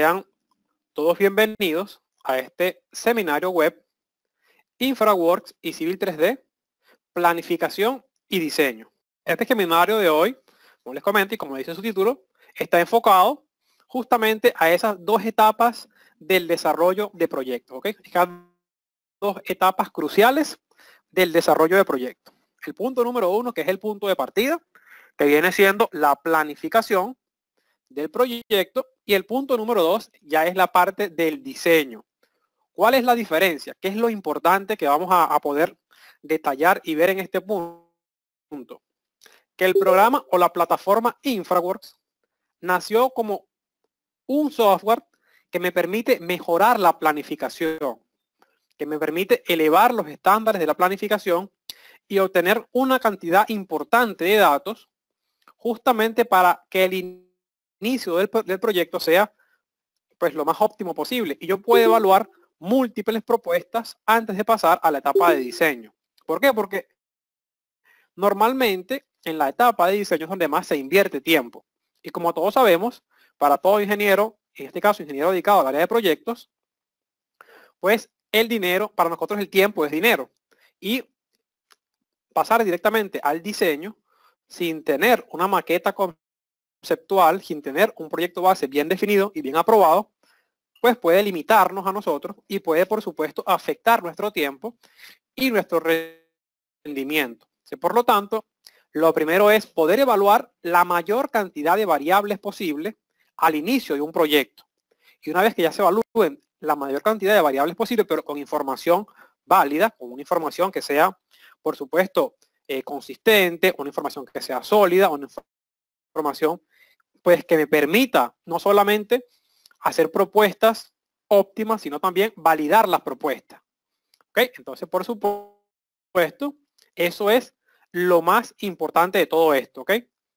Sean todos bienvenidos a este seminario web InfraWorks y Civil 3D, Planificación y Diseño. Este seminario de hoy, como les comento y como dice su título, está enfocado justamente a esas dos etapas del desarrollo de proyectos. dos etapas cruciales del desarrollo de proyectos. El punto número uno, que es el punto de partida, que viene siendo la planificación, del proyecto. Y el punto número dos ya es la parte del diseño. ¿Cuál es la diferencia? ¿Qué es lo importante que vamos a, poder detallar y ver en este punto? Que el programa o la plataforma InfraWorks nació como un software que me permite mejorar la planificación, que me permite elevar los estándares de la planificación y obtener una cantidad importante de datos justamente para que el inicio del, proyecto sea pues lo más óptimo posible. Y yo puedo evaluar múltiples propuestas antes de pasar a la etapa de diseño. ¿Por Porque normalmente en la etapa de diseño es donde más se invierte tiempo. Y como todos sabemos, para todo ingeniero, en este caso ingeniero dedicado al área de proyectos, pues el dinero, para nosotros el tiempo es dinero. Y pasar directamente al diseño sin tener una maqueta con conceptual, sin tener un proyecto base bien definido y bien aprobado, pues puede limitarnos a nosotros y puede, por supuesto, afectar nuestro tiempo y nuestro rendimiento. Por lo tanto, lo primero es poder evaluar la mayor cantidad de variables posible al inicio de un proyecto. Y una vez que ya se evalúen la mayor cantidad de variables posible, pero con información válida, con una información que sea, por supuesto, eh, consistente, una información que sea sólida, una información, pues que me permita no solamente hacer propuestas óptimas, sino también validar las propuestas. ¿Ok? Entonces, por supuesto, eso es lo más importante de todo esto, ¿ok?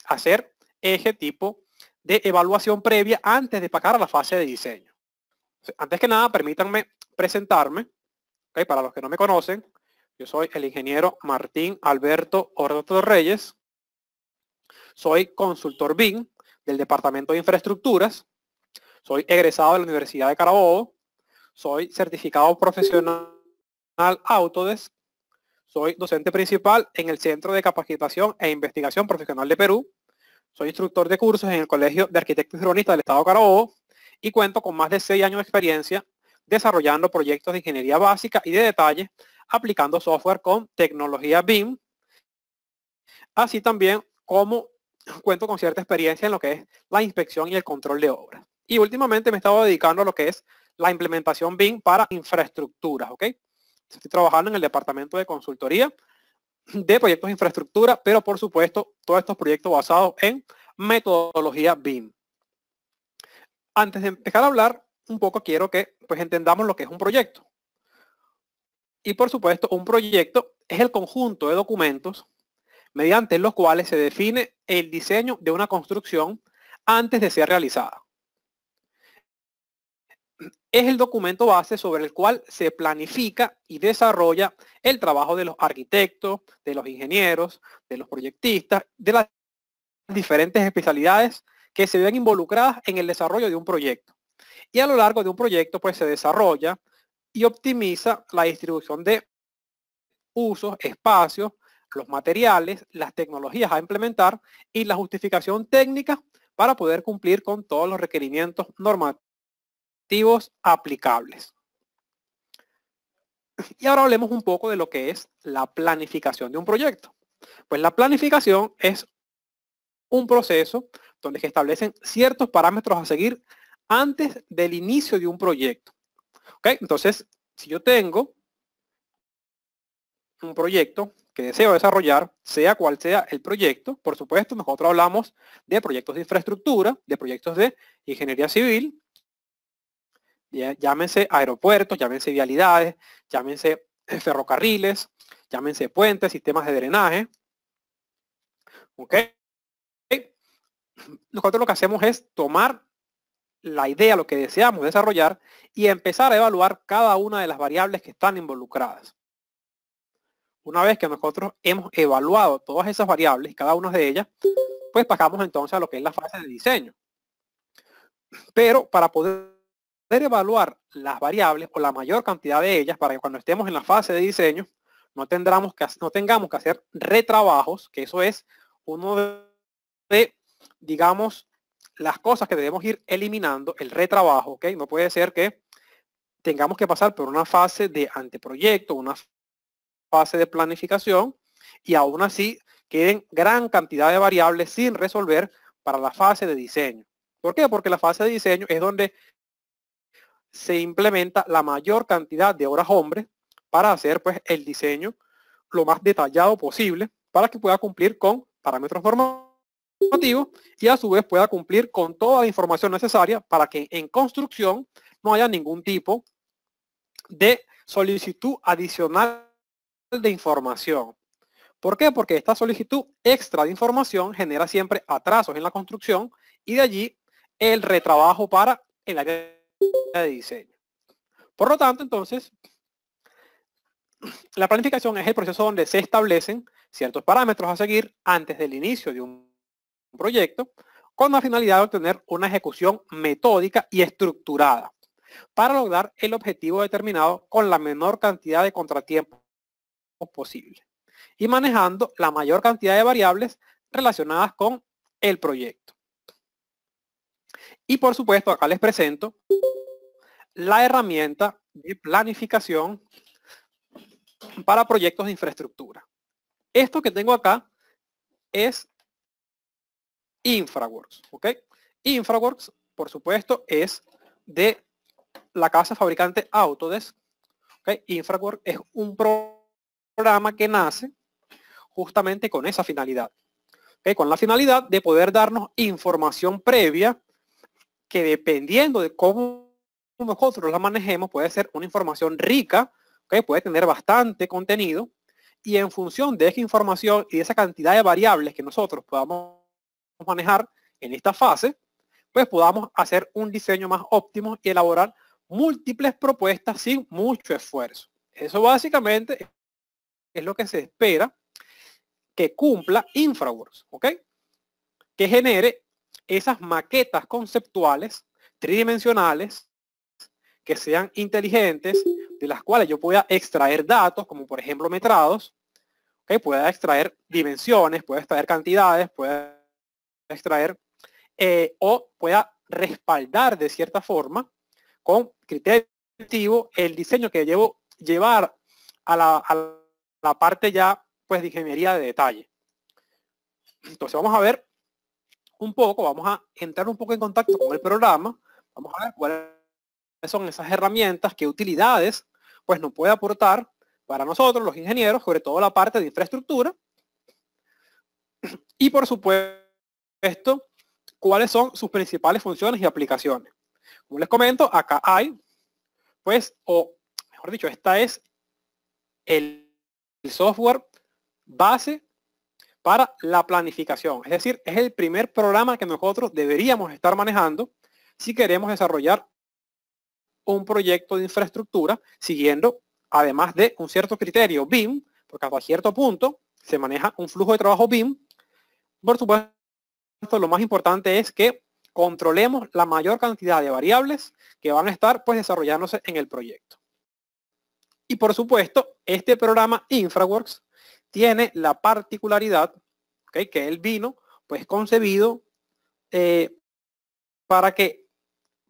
Hacer ese tipo de evaluación previa antes de pasar a la fase de diseño. Antes que nada, permítanme presentarme. Para los que no me conocen, yo soy el ingeniero Martín Alberto Ordo Reyes. Soy consultor BIM del Departamento de Infraestructuras. Soy egresado de la Universidad de Carabobo. Soy certificado profesional Autodesk. Soy docente principal en el Centro de Capacitación e Investigación Profesional de Perú. Soy instructor de cursos en el Colegio de Arquitectos y Urbanistas del Estado de Carabobo y cuento con más de seis años de experiencia desarrollando proyectos de ingeniería básica y de detalle aplicando software con tecnología BIM, así también como cuento con cierta experiencia en lo que es la inspección y el control de obras. Y últimamente me he estado dedicando a lo que es la implementación BIM para infraestructuras, ¿ok? Estoy trabajando en el departamento de consultoría de proyectos de infraestructura, pero por supuesto, todos estos proyectos basados en metodología BIM. Antes de empezar a hablar un poco, quiero que pues entendamos lo que es un proyecto. Y por supuesto, un proyecto es el conjunto de documentos mediante los cuales se define el diseño de una construcción antes de ser realizada. Es el documento base sobre el cual se planifica y desarrolla el trabajo de los arquitectos, de los ingenieros, de los proyectistas, de las diferentes especialidades que se ven involucradas en el desarrollo de un proyecto. Y a lo largo de un proyecto pues se desarrolla y optimiza la distribución de usos, espacios los materiales, las tecnologías a implementar y la justificación técnica para poder cumplir con todos los requerimientos normativos aplicables. Y ahora hablemos un poco de lo que es la planificación de un proyecto. Pues la planificación es un proceso donde se establecen ciertos parámetros a seguir antes del inicio de un proyecto. Entonces, si yo tengo un proyecto que deseo desarrollar, sea cual sea el proyecto. Por supuesto, nosotros hablamos de proyectos de infraestructura, de proyectos de ingeniería civil, llámense aeropuertos, llámense vialidades, llámense eh, ferrocarriles, llámense puentes, sistemas de drenaje. ¿Ok? Nosotros lo que hacemos es tomar la idea, lo que deseamos desarrollar y empezar a evaluar cada una de las variables que están involucradas. Una vez que nosotros hemos evaluado todas esas variables, cada una de ellas, pues pasamos entonces a lo que es la fase de diseño. Pero para poder evaluar las variables o la mayor cantidad de ellas, para que cuando estemos en la fase de diseño, no, que, no tengamos que hacer retrabajos, que eso es uno de, digamos, las cosas que debemos ir eliminando, el retrabajo, ¿ok? No puede ser que tengamos que pasar por una fase de anteproyecto, una fase de planificación y aún así queden gran cantidad de variables sin resolver para la fase de diseño. ¿Por qué? Porque la fase de diseño es donde se implementa la mayor cantidad de horas hombres para hacer pues, el diseño lo más detallado posible para que pueda cumplir con parámetros normativos y a su vez pueda cumplir con toda la información necesaria para que en construcción no haya ningún tipo de solicitud adicional de información. ¿Por qué? Porque esta solicitud extra de información genera siempre atrasos en la construcción y de allí el retrabajo para el área de diseño. Por lo tanto, entonces, la planificación es el proceso donde se establecen ciertos parámetros a seguir antes del inicio de un proyecto con la finalidad de obtener una ejecución metódica y estructurada para lograr el objetivo determinado con la menor cantidad de contratiempos posible y manejando la mayor cantidad de variables relacionadas con el proyecto. Y por supuesto, acá les presento la herramienta de planificación para proyectos de infraestructura. Esto que tengo acá es InfraWorks. ¿ok? InfraWorks, por supuesto, es de la casa fabricante Autodesk. ¿ok? InfraWorks es un pro programa que nace justamente con esa finalidad. Con la finalidad de poder darnos información previa que dependiendo de cómo nosotros la manejemos, puede ser una información rica, que puede tener bastante contenido, y en función de esa información y de esa cantidad de variables que nosotros podamos manejar en esta fase, pues podamos hacer un diseño más óptimo y elaborar múltiples propuestas sin mucho esfuerzo. Eso básicamente es lo que se espera que cumpla InfraWorks, ¿ok? Que genere esas maquetas conceptuales tridimensionales que sean inteligentes, de las cuales yo pueda extraer datos, como por ejemplo metrados, que pueda extraer dimensiones, pueda extraer cantidades, pueda extraer eh, o pueda respaldar de cierta forma con criterio el diseño que llevo llevar a la, la parte ya pues de ingeniería de detalle. Entonces vamos a ver un poco, vamos a entrar un poco en contacto con el programa, vamos a ver cuáles son esas herramientas, qué utilidades pues nos puede aportar para nosotros los ingenieros, sobre todo la parte de infraestructura. Y por supuesto, cuáles son sus principales funciones y aplicaciones. Como les comento, acá hay, pues, o mejor dicho, esta es el el software base para la planificación. Es decir, es el primer programa que nosotros deberíamos estar manejando si queremos desarrollar un proyecto de infraestructura siguiendo, además de un cierto criterio BIM, porque hasta cierto punto se maneja un flujo de trabajo BIM. Por supuesto, lo más importante es que controlemos la mayor cantidad de variables que van a estar pues desarrollándose en el proyecto. Y por supuesto, este programa InfraWorks tiene la particularidad que el vino pues concebido eh, para que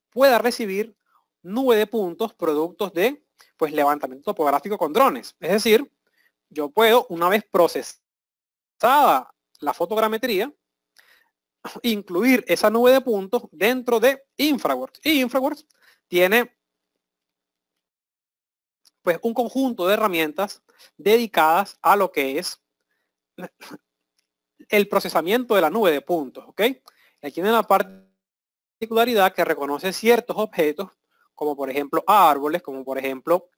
pueda recibir nube de puntos productos de pues levantamiento topográfico con drones. Es decir, yo puedo, una vez procesada la fotogrametría, incluir esa nube de puntos dentro de InfraWorks. Y InfraWorks tiene pues un conjunto de herramientas dedicadas a lo que es el procesamiento de la nube de puntos, ¿ok? Aquí tiene la particularidad que reconoce ciertos objetos, como por ejemplo árboles, como por ejemplo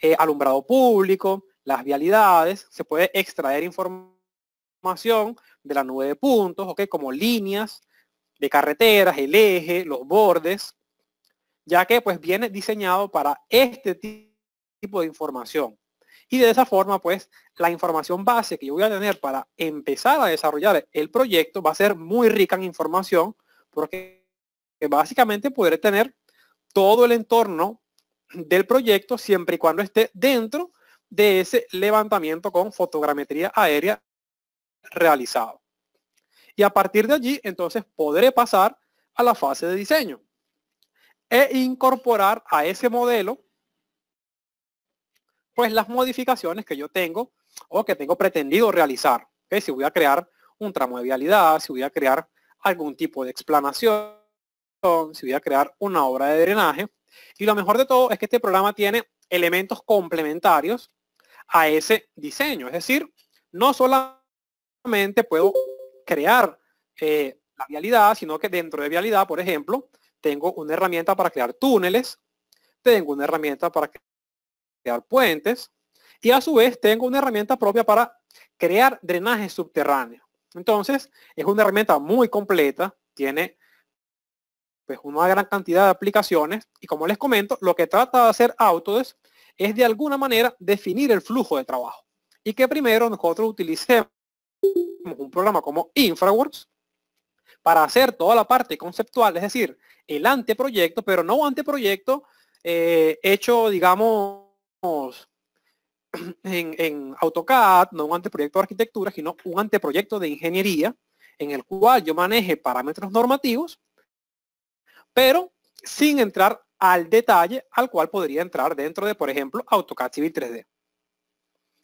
eh, alumbrado público, las vialidades, se puede extraer información de la nube de puntos, ¿ok? Como líneas de carreteras, el eje, los bordes, ya que pues viene diseñado para este tipo de información. Y de esa forma, pues, la información base que yo voy a tener para empezar a desarrollar el proyecto va a ser muy rica en información, porque básicamente podré tener todo el entorno del proyecto siempre y cuando esté dentro de ese levantamiento con fotogrametría aérea realizado. Y a partir de allí, entonces, podré pasar a la fase de diseño e incorporar a ese modelo pues las modificaciones que yo tengo o que tengo pretendido realizar. que Si voy a crear un tramo de vialidad, si voy a crear algún tipo de explanación, si voy a crear una obra de drenaje. Y lo mejor de todo es que este programa tiene elementos complementarios a ese diseño. Es decir, no solamente puedo crear eh, la vialidad, sino que dentro de vialidad, por ejemplo, tengo una herramienta para crear túneles, tengo una herramienta para crear puentes y a su vez tengo una herramienta propia para crear drenaje subterráneo. Entonces, es una herramienta muy completa, tiene pues una gran cantidad de aplicaciones y como les comento, lo que trata de hacer Autodesk es de alguna manera definir el flujo de trabajo y que primero nosotros utilicemos un programa como InfraWorks para hacer toda la parte conceptual, es decir, el anteproyecto, pero no anteproyecto eh, hecho, digamos, en, AutoCAD, no un anteproyecto de arquitectura, sino un anteproyecto de ingeniería, en el cual yo maneje parámetros normativos, pero sin entrar al detalle al cual podría entrar dentro de, por ejemplo, AutoCAD Civil 3D.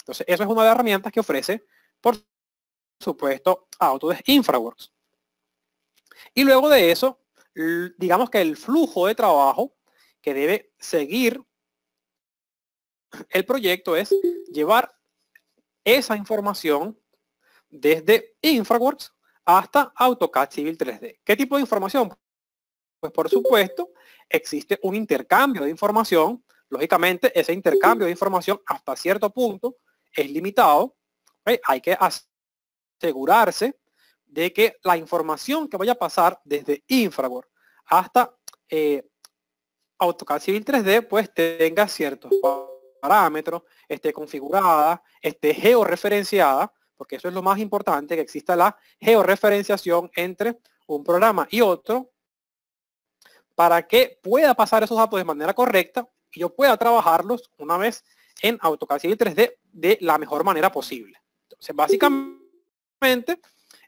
Entonces, eso es una de las herramientas que ofrece, por supuesto, Autodesk InfraWorks. Y luego de eso, digamos que el flujo de trabajo que debe seguir el proyecto es llevar esa información desde InfraWorks hasta AutoCAD Civil 3D. ¿Qué tipo de información? Pues por supuesto, existe un intercambio de información. Lógicamente, ese intercambio de información hasta cierto punto es limitado. Hay que asegurarse de que la información que vaya a pasar desde InfraWorks hasta eh, AutoCAD Civil 3D pues tenga ciertos parámetros, esté configurada, esté georreferenciada, porque eso es lo más importante, que exista la georreferenciación entre un programa y otro, para que pueda pasar esos datos de manera correcta y yo pueda trabajarlos una vez en AutoCAD y 3D de la mejor manera posible. Entonces, básicamente,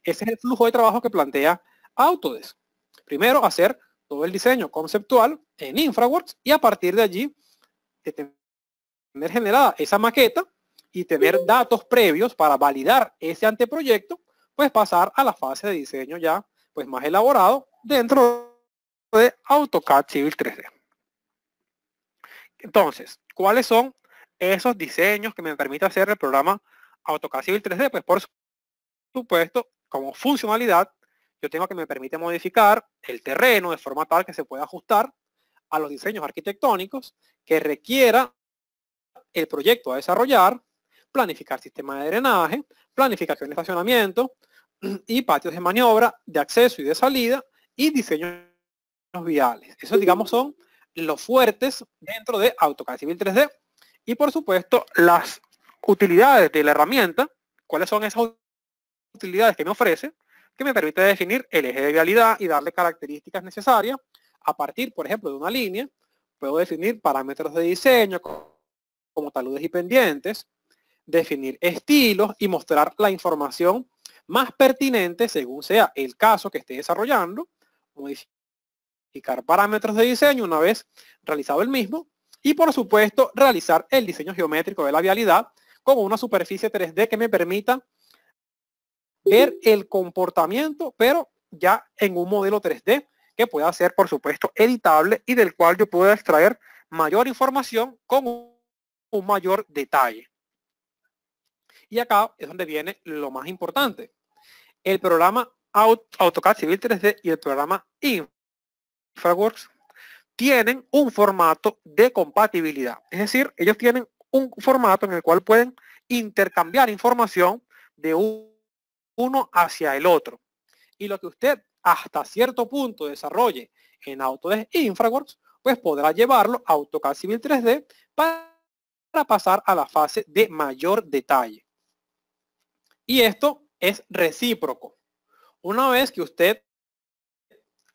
ese es el flujo de trabajo que plantea Autodesk. Primero, hacer todo el diseño conceptual en InfraWorks y a partir de allí, tener generada esa maqueta y tener datos previos para validar ese anteproyecto, pues pasar a la fase de diseño ya pues más elaborado dentro de AutoCAD Civil 3D. Entonces, ¿cuáles son esos diseños que me permite hacer el programa AutoCAD Civil 3D? Pues por supuesto, como funcionalidad, yo tengo que me permite modificar el terreno de forma tal que se pueda ajustar a los diseños arquitectónicos que requiera el proyecto a desarrollar, planificar sistema de drenaje, planificación de estacionamiento y patios de maniobra, de acceso y de salida y diseños viales. Esos, digamos, son los fuertes dentro de AutoCAD Civil 3D. Y, por supuesto, las utilidades de la herramienta, cuáles son esas utilidades que me ofrece, que me permite definir el eje de vialidad y darle características necesarias. A partir, por ejemplo, de una línea, puedo definir parámetros de diseño, como taludes y pendientes, definir estilos y mostrar la información más pertinente según sea el caso que esté desarrollando, modificar parámetros de diseño una vez realizado el mismo y por supuesto realizar el diseño geométrico de la vialidad con una superficie 3D que me permita ver el comportamiento, pero ya en un modelo 3D que pueda ser por supuesto editable y del cual yo pueda extraer mayor información con un un mayor detalle. Y acá es donde viene lo más importante. El programa AutoCAD Civil 3D y el programa InfraWorks tienen un formato de compatibilidad. Es decir, ellos tienen un formato en el cual pueden intercambiar información de uno hacia el otro. Y lo que usted hasta cierto punto desarrolle en Autodesk InfraWorks, pues podrá llevarlo a AutoCAD Civil 3D para para pasar a la fase de mayor detalle. Y esto es recíproco. Una vez que usted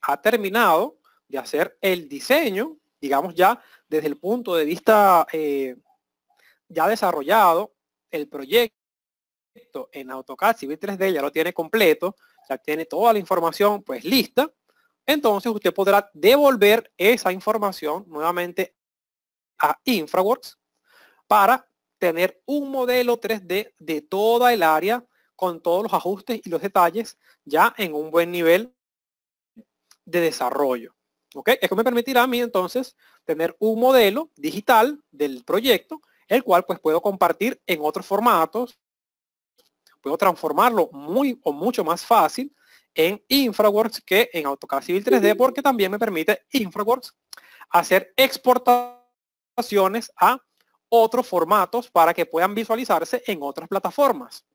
ha terminado de hacer el diseño, digamos ya desde el punto de vista eh, ya desarrollado, el proyecto en AutoCAD Civil 3D ya lo tiene completo, ya tiene toda la información pues lista, entonces usted podrá devolver esa información nuevamente a InfraWorks para tener un modelo 3D de toda el área con todos los ajustes y los detalles ya en un buen nivel de desarrollo. ¿Ok? Esto me permitirá a mí entonces tener un modelo digital del proyecto, el cual pues puedo compartir en otros formatos, puedo transformarlo muy o mucho más fácil en InfraWorks que en AutoCAD Civil 3D porque también me permite InfraWorks hacer exportaciones a otros formatos para que puedan visualizarse en otras plataformas.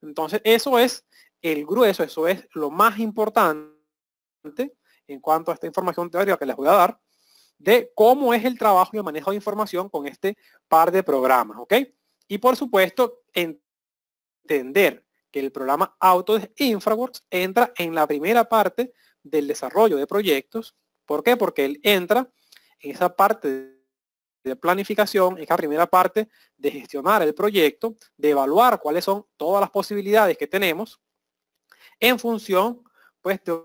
Entonces, eso es el grueso, eso es lo más importante en cuanto a esta información teórica que les voy a dar, de cómo es el trabajo y el manejo de información con este par de programas, ¿ok? Y por supuesto, entender que el programa Autodesk InfraWorks entra en la primera parte del desarrollo de proyectos. ¿Por qué? Porque él entra en esa parte de planificación es la primera parte de gestionar el proyecto, de evaluar cuáles son todas las posibilidades que tenemos en función pues, de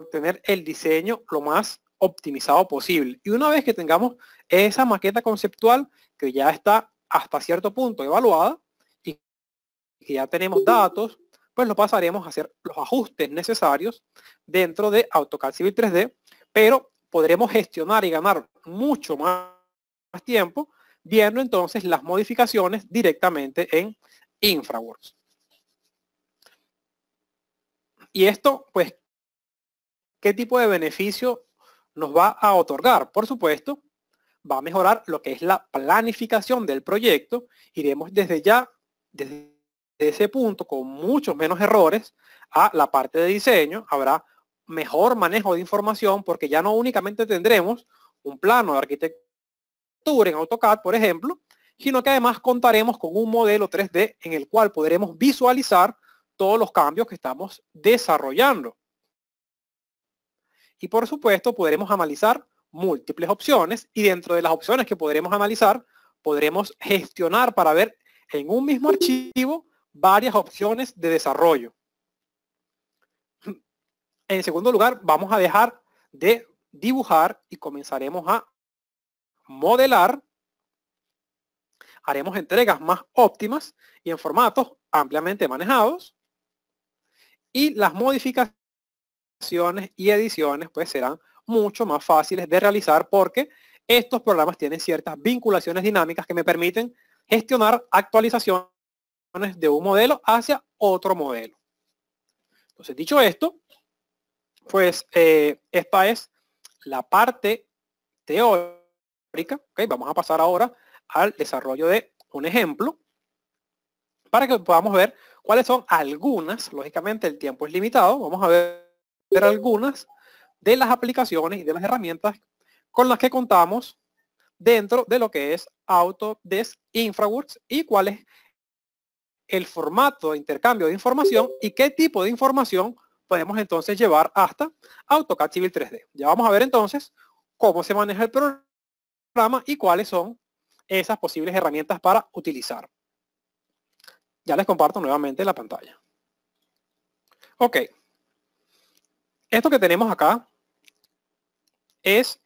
obtener el diseño lo más optimizado posible. Y una vez que tengamos esa maqueta conceptual que ya está hasta cierto punto evaluada y que ya tenemos datos, pues lo pasaremos a hacer los ajustes necesarios dentro de AutoCAD Civil 3D, pero podremos gestionar y ganar mucho más más tiempo, viendo entonces las modificaciones directamente en InfraWorks. Y esto, pues, ¿qué tipo de beneficio nos va a otorgar? Por supuesto, va a mejorar lo que es la planificación del proyecto. Iremos desde ya, desde ese punto, con muchos menos errores, a la parte de diseño. Habrá mejor manejo de información porque ya no únicamente tendremos un plano de arquitectura en AutoCAD, por ejemplo, sino que además contaremos con un modelo 3D en el cual podremos visualizar todos los cambios que estamos desarrollando. Y por supuesto, podremos analizar múltiples opciones y dentro de las opciones que podremos analizar, podremos gestionar para ver en un mismo archivo varias opciones de desarrollo. En segundo lugar, vamos a dejar de dibujar y comenzaremos a modelar, haremos entregas más óptimas y en formatos ampliamente manejados y las modificaciones y ediciones pues serán mucho más fáciles de realizar porque estos programas tienen ciertas vinculaciones dinámicas que me permiten gestionar actualizaciones de un modelo hacia otro modelo. Entonces, dicho esto, pues eh, esta es la parte teórica vamos a pasar ahora al desarrollo de un ejemplo para que podamos ver cuáles son algunas, lógicamente el tiempo es limitado, vamos a ver, algunas de las aplicaciones y de las herramientas con las que contamos dentro de lo que es Autodesk InfraWorks y cuál es el formato de intercambio de información y qué tipo de información podemos entonces llevar hasta AutoCAD Civil 3D. Ya vamos a ver entonces cómo se maneja el programa programa y cuáles son esas posibles herramientas para utilizar. Ya les comparto nuevamente la pantalla. Ok. Esto que tenemos acá es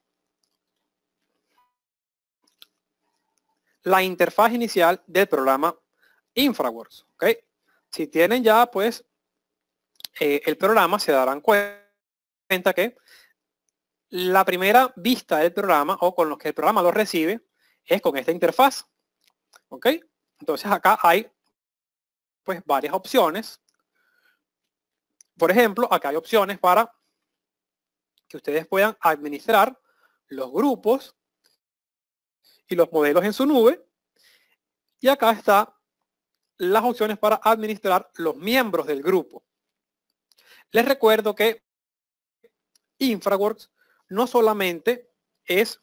la interfaz inicial del programa InfraWorks. Ok, Si tienen ya pues eh, el programa se darán cuenta que la primera vista del programa o con los que el programa lo recibe es con esta interfaz. ¿Ok? Entonces acá hay pues varias opciones. Por ejemplo, acá hay opciones para que ustedes puedan administrar los grupos y los modelos en su nube. Y acá están las opciones para administrar los miembros del grupo. Les recuerdo que InfraWorks no solamente es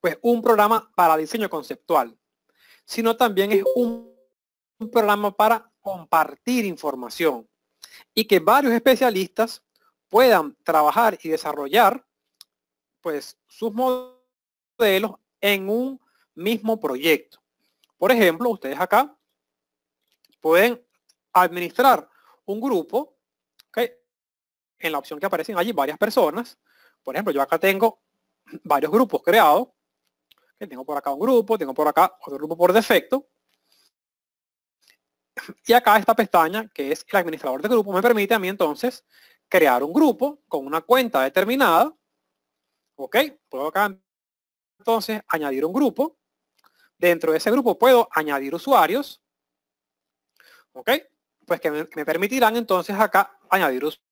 pues, un programa para diseño conceptual, sino también es un, programa para compartir información y que varios especialistas puedan trabajar y desarrollar pues sus modelos en un mismo proyecto. Por ejemplo, ustedes acá pueden administrar un grupo en la opción que aparecen allí varias personas. Por ejemplo, yo acá tengo varios grupos creados. Tengo por acá un grupo, tengo por acá otro grupo por defecto. Y acá esta pestaña, que es el administrador de grupo, me permite a mí entonces crear un grupo con una cuenta determinada. ¿Ok? Puedo acá entonces añadir un grupo. Dentro de ese grupo puedo añadir usuarios. ¿Ok? Pues que me, me permitirán entonces acá añadir usuarios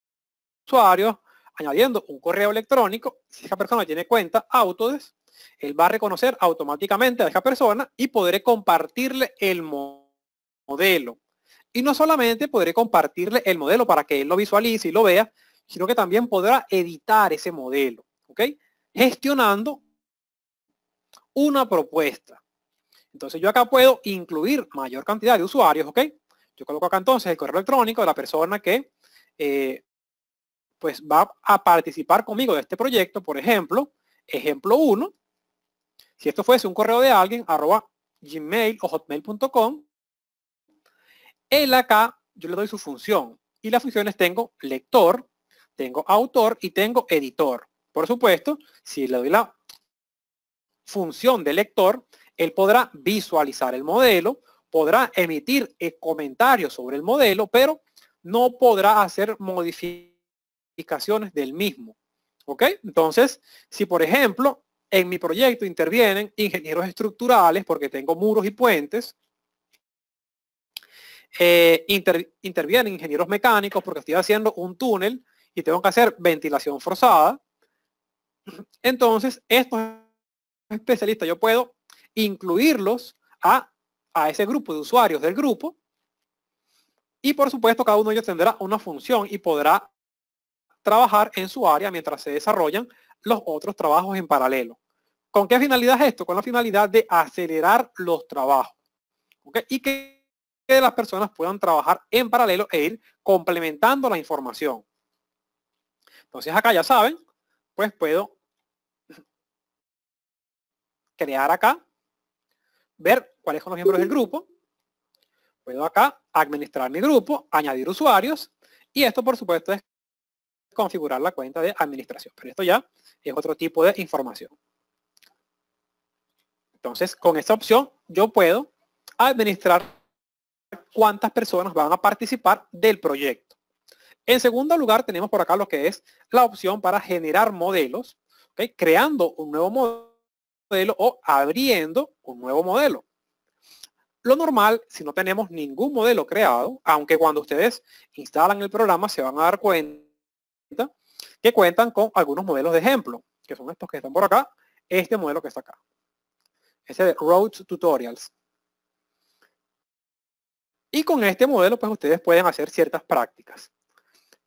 usuario añadiendo un correo electrónico, si esa persona tiene cuenta autodes él va a reconocer automáticamente a esa persona y podré compartirle el modelo. Y no solamente podré compartirle el modelo para que él lo visualice y lo vea, sino que también podrá editar ese modelo, ¿ok? Gestionando una propuesta. Entonces yo acá puedo incluir mayor cantidad de usuarios, ¿ok? Yo coloco acá entonces el correo electrónico de la persona que eh, pues va a participar conmigo de este proyecto, por ejemplo, ejemplo 1, si esto fuese un correo de alguien, arroba gmail o hotmail.com, él acá yo le doy su función. Y las funciones tengo lector, tengo autor y tengo editor. Por supuesto, si le doy la función de lector, él podrá visualizar el modelo, podrá emitir eh, comentarios sobre el modelo, pero no podrá hacer modificaciones del mismo. ¿Ok? Entonces, si por ejemplo en mi proyecto intervienen ingenieros estructurales porque tengo muros y puentes, eh, intervienen ingenieros mecánicos porque estoy haciendo un túnel y tengo que hacer ventilación forzada. Entonces, estos especialistas yo puedo incluirlos a, a ese grupo de usuarios del grupo y por supuesto cada uno de ellos tendrá una función y podrá trabajar en su área mientras se desarrollan los otros trabajos en paralelo. ¿Con qué finalidad es esto? Con la finalidad de acelerar los trabajos. Y que, que las personas puedan trabajar en paralelo e ir complementando la información. Entonces acá ya saben, pues puedo crear acá, ver cuáles son los miembros del grupo. Puedo acá administrar mi grupo, añadir usuarios. Y esto, por supuesto, es configurar la cuenta de administración. Pero esto ya es otro tipo de información. Entonces, con esta opción yo puedo administrar cuántas personas van a participar del proyecto. En segundo lugar, tenemos por acá lo que es la opción para generar modelos, creando un nuevo modelo o abriendo un nuevo modelo. Lo normal, si no tenemos ningún modelo creado, aunque cuando ustedes instalan el programa se van a dar cuenta que cuentan con algunos modelos de ejemplo, que son estos que están por acá, este modelo que está acá. Ese de Road Tutorials. Y con este modelo, pues ustedes pueden hacer ciertas prácticas.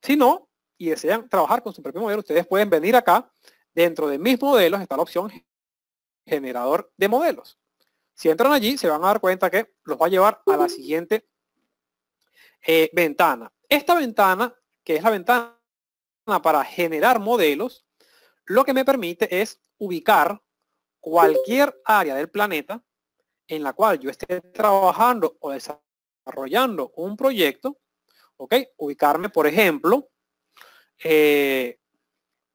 Si no, y desean trabajar con su propio modelo, ustedes pueden venir acá. Dentro de mis modelos está la opción generador de modelos. Si entran allí, se van a dar cuenta que los va a llevar a la siguiente eh, ventana. Esta ventana, que es la ventana para generar modelos, lo que me permite es ubicar cualquier área del planeta en la cual yo esté trabajando o desarrollando un proyecto, ¿ok? Ubicarme, por ejemplo, eh,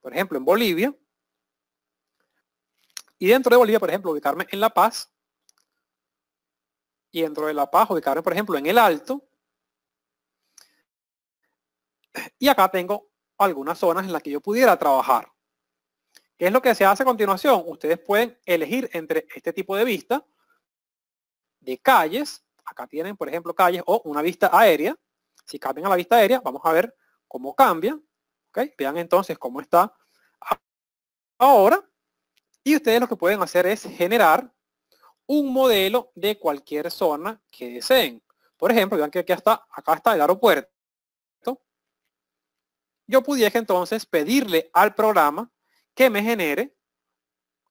por ejemplo, en Bolivia, y dentro de Bolivia, por ejemplo, ubicarme en La Paz, y dentro de La Paz ubicarme, por ejemplo, en El Alto, y acá tengo algunas zonas en las que yo pudiera trabajar. ¿Qué es lo que se hace a continuación? Ustedes pueden elegir entre este tipo de vista de calles. Acá tienen, por ejemplo, calles o una vista aérea. Si cambian a la vista aérea, vamos a ver cómo cambia. ¿okay? Vean entonces cómo está ahora. Y ustedes lo que pueden hacer es generar un modelo de cualquier zona que deseen. Por ejemplo, vean que aquí está, acá está el aeropuerto yo pudiese entonces pedirle al programa que me genere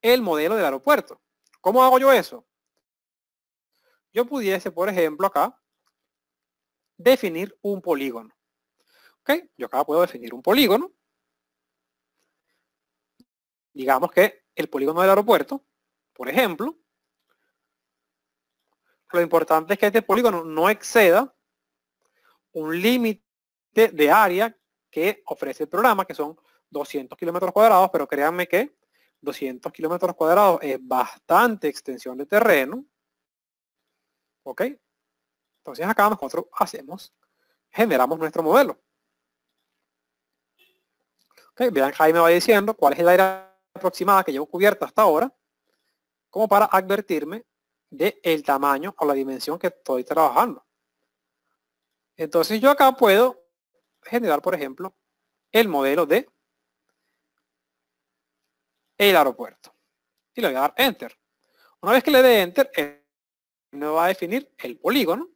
el modelo del aeropuerto. ¿Cómo hago yo eso? Yo pudiese, por ejemplo, acá definir un polígono. Yo acá puedo definir un polígono. Digamos que el polígono del aeropuerto, por ejemplo, lo importante es que este polígono no exceda un límite de área que ofrece el programa, que son 200 kilómetros cuadrados, pero créanme que 200 kilómetros cuadrados es bastante extensión de terreno. ¿Ok? Entonces acá nosotros hacemos, generamos nuestro modelo. ¿Okay? Vean Jaime ahí me va diciendo cuál es el área aproximada que llevo cubierta hasta ahora, como para advertirme de el tamaño o la dimensión que estoy trabajando. Entonces yo acá puedo generar, por ejemplo, el modelo de el aeropuerto. Y le voy a dar Enter. Una vez que le dé Enter, me va a definir el polígono.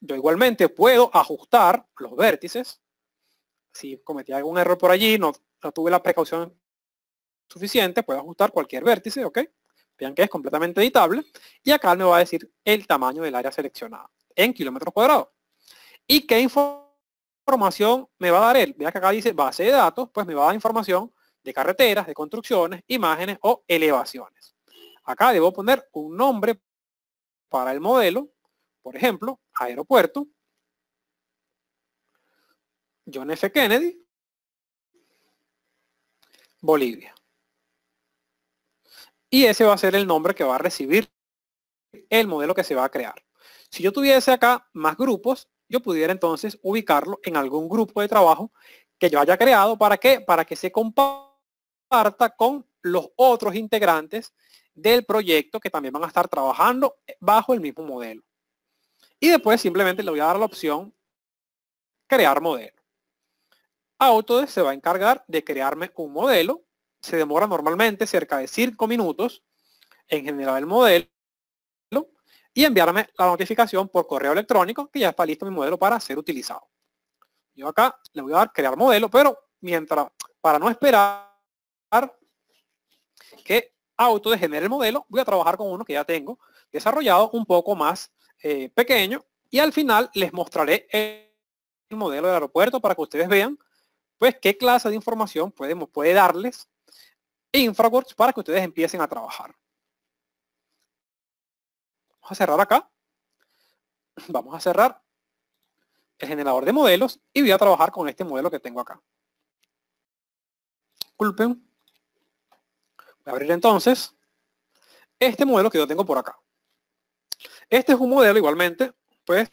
Yo igualmente puedo ajustar los vértices. Si cometí algún error por allí, no, tuve la precaución suficiente, puedo ajustar cualquier vértice, ¿ok? Vean que es completamente editable. Y acá me va a decir el tamaño del área seleccionada en kilómetros cuadrados. Y qué información información me va a dar él? Mira que acá dice base de datos, pues me va a dar información de carreteras, de construcciones, imágenes o elevaciones. Acá debo poner un nombre para el modelo, por ejemplo, aeropuerto, John F. Kennedy, Bolivia. Y ese va a ser el nombre que va a recibir el modelo que se va a crear. Si yo tuviese acá más grupos, yo pudiera entonces ubicarlo en algún grupo de trabajo que yo haya creado. ¿Para qué? Para que se comparta con los otros integrantes del proyecto que también van a estar trabajando bajo el mismo modelo. Y después simplemente le voy a dar la opción crear modelo. Autodesk se va a encargar de crearme un modelo. Se demora normalmente cerca de 5 minutos en generar el modelo y enviarme la notificación por correo electrónico que ya está listo mi modelo para ser utilizado. Yo acá le voy a dar crear modelo, pero mientras, para no esperar que auto genere el modelo, voy a trabajar con uno que ya tengo desarrollado un poco más eh, pequeño y al final les mostraré el modelo del aeropuerto para que ustedes vean pues qué clase de información podemos, puede darles InfraWorks para que ustedes empiecen a trabajar a cerrar acá. Vamos a cerrar el generador de modelos y voy a trabajar con este modelo que tengo acá. culpen Voy a abrir entonces este modelo que yo tengo por acá. Este es un modelo igualmente, pues,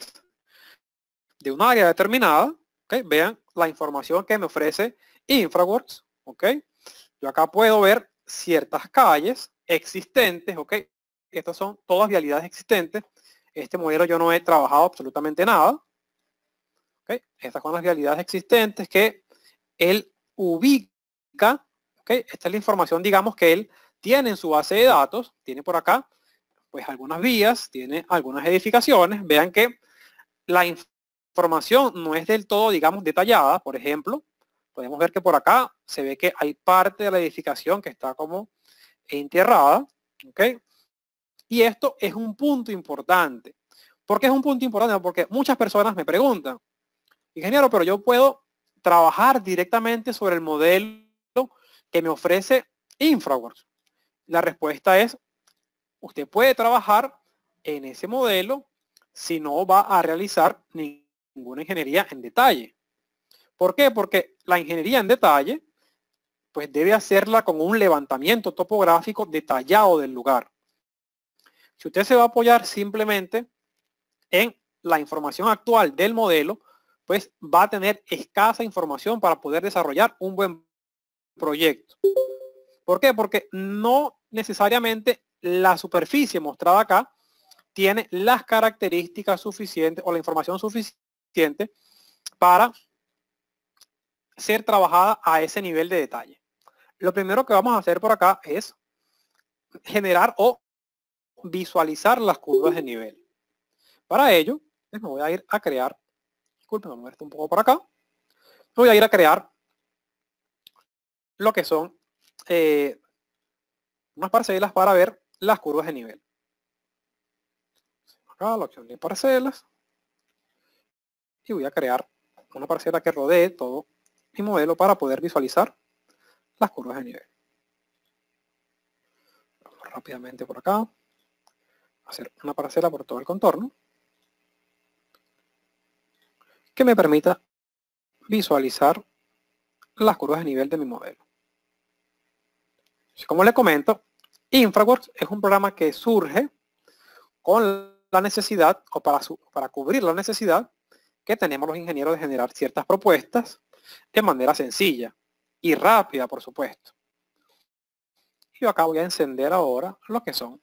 de un área determinada. que Vean la información que me ofrece InfraWorks. ¿ok? Yo acá puedo ver ciertas calles existentes, ¿ok? estas son todas vialidades existentes. Este modelo yo no he trabajado absolutamente nada. Estas son las realidades existentes que él ubica. Esta es la información, digamos, que él tiene en su base de datos. Tiene por acá, pues, algunas vías, tiene algunas edificaciones. Vean que la información no es del todo, digamos, detallada. Por ejemplo, podemos ver que por acá se ve que hay parte de la edificación que está como enterrada. Y esto es un punto importante. ¿Por qué es un punto importante? Porque muchas personas me preguntan, ingeniero, pero yo puedo trabajar directamente sobre el modelo que me ofrece InfraWorks. La respuesta es, usted puede trabajar en ese modelo si no va a realizar ninguna ingeniería en detalle. ¿Por qué? Porque la ingeniería en detalle, pues debe hacerla con un levantamiento topográfico detallado del lugar. Si usted se va a apoyar simplemente en la información actual del modelo, pues va a tener escasa información para poder desarrollar un buen proyecto. ¿Por qué? Porque no necesariamente la superficie mostrada acá tiene las características suficientes o la información suficiente para ser trabajada a ese nivel de detalle. Lo primero que vamos a hacer por acá es generar o visualizar las curvas de nivel. Para ello, pues, me voy a ir a crear, disculpen, me un poco por acá, me voy a ir a crear lo que son eh, unas parcelas para ver las curvas de nivel. Acá la opción de parcelas. Y voy a crear una parcela que rodee todo mi modelo para poder visualizar las curvas de nivel. Rápidamente por acá hacer una parcela por todo el contorno que me permita visualizar las curvas de nivel de mi modelo. Como le comento, InfraWorks es un programa que surge con la necesidad o para, su, para cubrir la necesidad que tenemos los ingenieros de generar ciertas propuestas de manera sencilla y rápida, por supuesto. Yo acá voy a encender ahora lo que son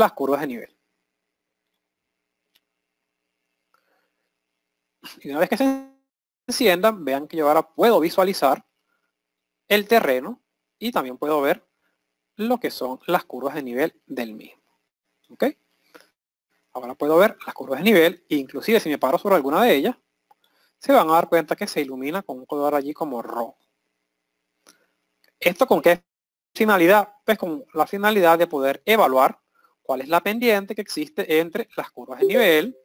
las curvas de nivel. Y una vez que se enciendan, vean que yo ahora puedo visualizar el terreno y también puedo ver lo que son las curvas de nivel del mismo. ¿Ok? Ahora puedo ver las curvas de nivel, e inclusive si me paro sobre alguna de ellas, se van a dar cuenta que se ilumina con un color allí como rojo. ¿Esto con qué finalidad? Pues con la finalidad de poder evaluar cuál es la pendiente que existe entre las curvas de nivel,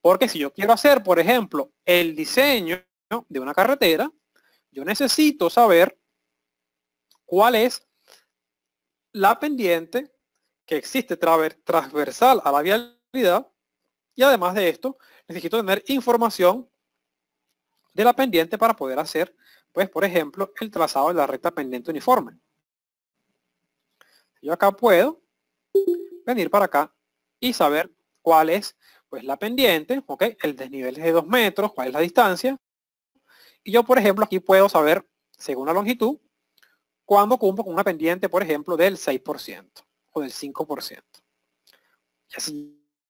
porque si yo quiero hacer, por ejemplo, el diseño de una carretera, yo necesito saber cuál es la pendiente que existe transversal a la vialidad y además de esto, necesito tener información de la pendiente para poder hacer, pues, por ejemplo, el trazado de la recta pendiente uniforme. Yo acá puedo venir para acá y saber cuál es pues, la pendiente, ¿ok? El desnivel es de 2 metros, cuál es la distancia. Y yo, por ejemplo, aquí puedo saber, según la longitud, cuándo cumplo con una pendiente, por ejemplo, del 6% o del 5%.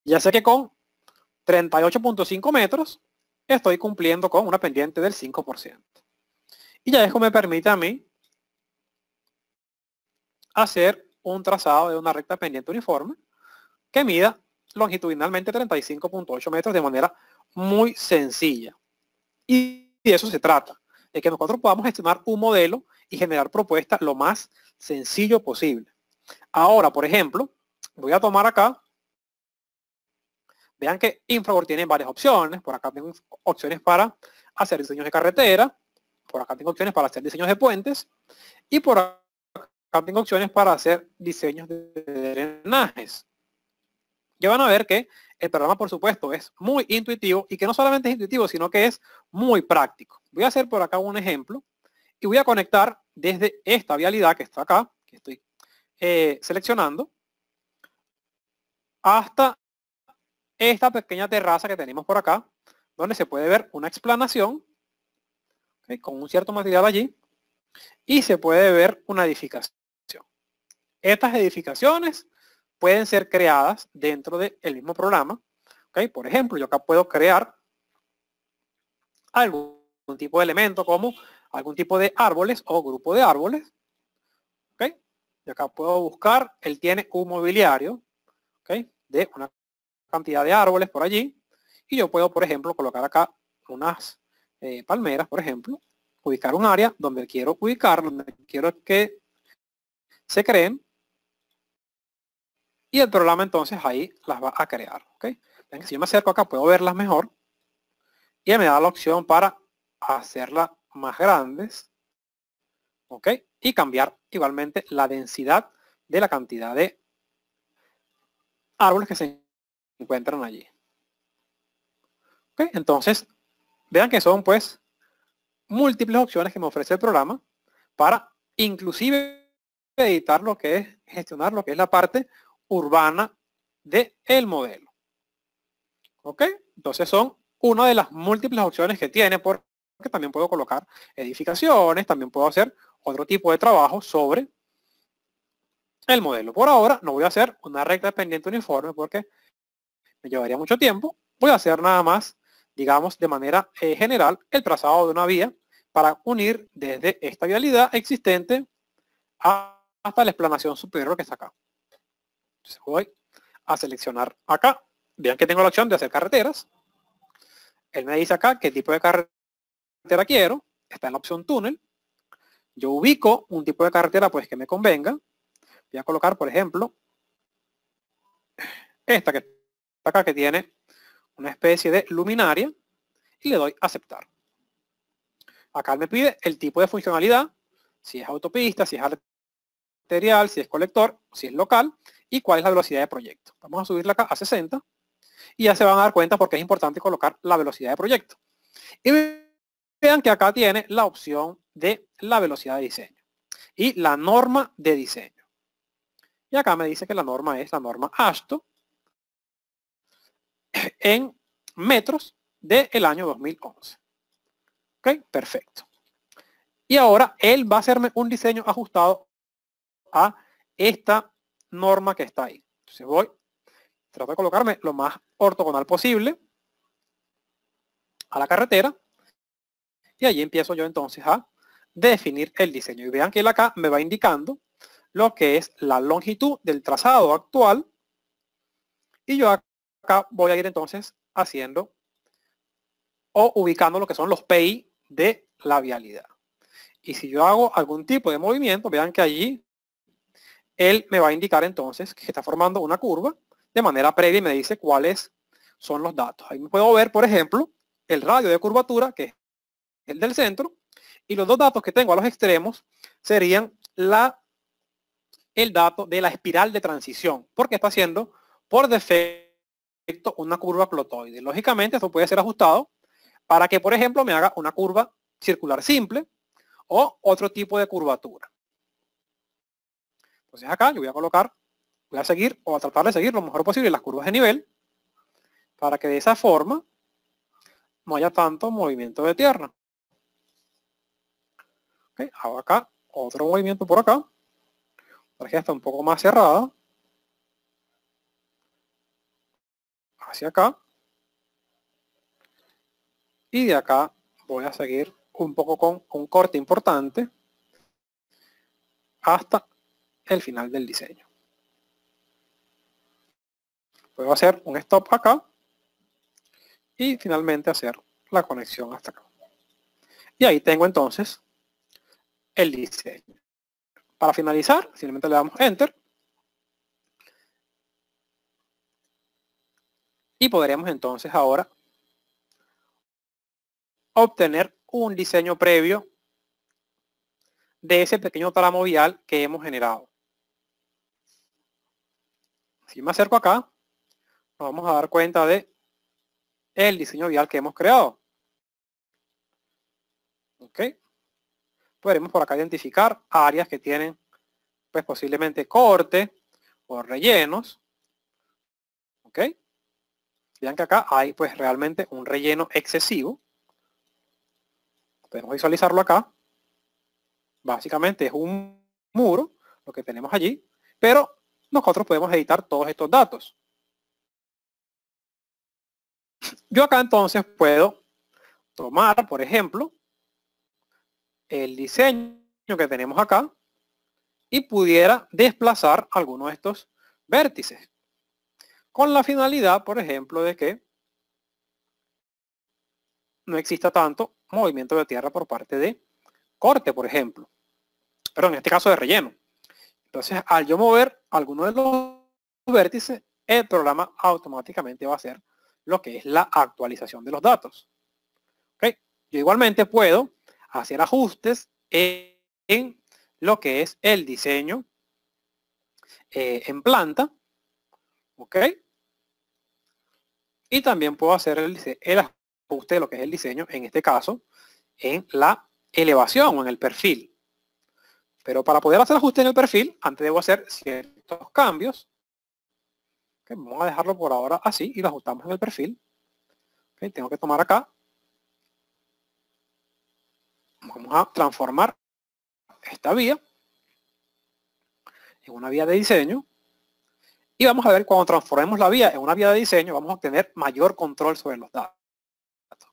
Ya sé, que con 38.5 metros estoy cumpliendo con una pendiente del 5%. Y ya esto me permite a mí hacer un trazado de una recta pendiente uniforme que mida longitudinalmente 35.8 metros de manera muy sencilla. Y de eso se trata, de que nosotros podamos estimar un modelo y generar propuestas lo más sencillo posible. Ahora, por ejemplo, voy a tomar acá, vean que Infragor tiene varias opciones, por acá tengo opciones para hacer diseños de carretera, por acá tengo opciones para hacer diseños de puentes, y por acá opciones para hacer diseños de drenajes. Ya van a ver que el programa, por supuesto, es muy intuitivo y que no solamente es intuitivo, sino que es muy práctico. Voy a hacer por acá un ejemplo y voy a conectar desde esta vialidad que está acá, que estoy eh, seleccionando, hasta esta pequeña terraza que tenemos por acá, donde se puede ver una explanación con un cierto material allí y se puede ver una edificación. Estas edificaciones pueden ser creadas dentro del mismo programa. ¿okay? Por ejemplo, yo acá puedo crear algún tipo de elemento como algún tipo de árboles o grupo de árboles. ¿okay? Y acá puedo buscar, él tiene un mobiliario de una cantidad de árboles por allí. Y yo puedo, por ejemplo, colocar acá unas eh, palmeras, por ejemplo, ubicar un área donde quiero ubicar, donde quiero que se creen y el programa entonces ahí las va a crear. ¿okay? si yo me acerco acá puedo verlas mejor. Y me da la opción para hacerlas más grandes. ¿ok? Y cambiar igualmente la densidad de la cantidad de árboles que se encuentran allí. ¿Ok? Entonces, vean que son pues múltiples opciones que me ofrece el programa para inclusive editar lo que es, gestionar lo que es la parte urbana de el modelo. ¿Ok? Entonces son una de las múltiples opciones que tiene porque también puedo colocar edificaciones, también puedo hacer otro tipo de trabajo sobre el modelo. Por ahora no voy a hacer una recta pendiente uniforme porque me llevaría mucho tiempo. Voy a hacer nada más, digamos, de manera eh, general, el trazado de una vía para unir desde esta vialidad existente hasta la explanación superior que está acá voy a seleccionar acá. Vean que tengo la opción de hacer carreteras. Él me dice acá qué tipo de carretera quiero. Está en la opción túnel. Yo ubico un tipo de carretera pues que me convenga. Voy a colocar, por ejemplo, esta que está acá que tiene una especie de luminaria y le doy aceptar. Acá me pide el tipo de funcionalidad, si es autopista, si es arterial, si es colector, si es local y cuál es la velocidad de proyecto. Vamos a subirla acá a 60 y ya se van a dar cuenta porque es importante colocar la velocidad de proyecto. Y vean que acá tiene la opción de la velocidad de diseño y la norma de diseño. Y acá me dice que la norma es la norma ASTO en metros del año 2011. ¿Ok? Perfecto. Y ahora él va a hacerme un diseño ajustado a esta norma que está ahí. Entonces voy, trato de colocarme lo más ortogonal posible a la carretera y allí empiezo yo entonces a definir el diseño. Y vean que él acá me va indicando lo que es la longitud del trazado actual y yo acá voy a ir entonces haciendo o ubicando lo que son los PI de la vialidad. Y si yo hago algún tipo de movimiento, vean que allí él me va a indicar entonces que está formando una curva de manera previa y me dice cuáles son los datos. Ahí me puedo ver, por ejemplo, el radio de curvatura, que es el del centro, y los dos datos que tengo a los extremos serían el dato de la espiral de transición, porque está haciendo por defecto una curva clotoide. Lógicamente, esto puede ser ajustado para que, por ejemplo, me haga una curva circular simple o otro tipo de curvatura. Entonces pues acá yo voy a colocar, voy a seguir o a tratar de seguir lo mejor posible las curvas de nivel para que de esa forma no haya tanto movimiento de tierra. hago acá otro movimiento por acá. Para que está un poco más cerrada. Hacia acá. Y de acá voy a seguir un poco con un corte importante hasta el final del diseño. Puedo hacer un stop acá y finalmente hacer la conexión hasta acá. Y ahí tengo entonces el diseño. Para finalizar, simplemente le damos Enter. Y podremos entonces ahora obtener un diseño previo de ese pequeño tramo vial que hemos generado. Si me acerco acá, nos vamos a dar cuenta de el diseño vial que hemos creado. ¿Ok? Podremos por acá identificar áreas que tienen pues posiblemente corte o rellenos. ¿Ok? Vean que acá hay pues realmente un relleno excesivo. Podemos visualizarlo acá. Básicamente es un muro, lo que tenemos allí, pero nosotros podemos editar todos estos datos. Yo acá entonces puedo tomar, por ejemplo, el diseño que tenemos acá y pudiera desplazar alguno de estos vértices. Con la finalidad, por ejemplo, de que no exista tanto movimiento de tierra por parte de corte, por ejemplo. Pero en este caso de relleno. Entonces, al yo mover alguno de los vértices, el programa automáticamente va a hacer lo que es la actualización de los datos. Yo igualmente puedo hacer ajustes en, lo que es el diseño eh, en planta. ¿Ok? Y también puedo hacer el, el ajuste de lo que es el diseño, en este caso, en la elevación o en el perfil. Pero para poder hacer ajuste en el perfil, antes debo hacer ciertos cambios. que vamos a dejarlo por ahora así y lo ajustamos en el perfil. tengo que tomar acá. Vamos a transformar esta vía en una vía de diseño. Y vamos a ver cuando transformemos la vía en una vía de diseño, vamos a tener mayor control sobre los datos.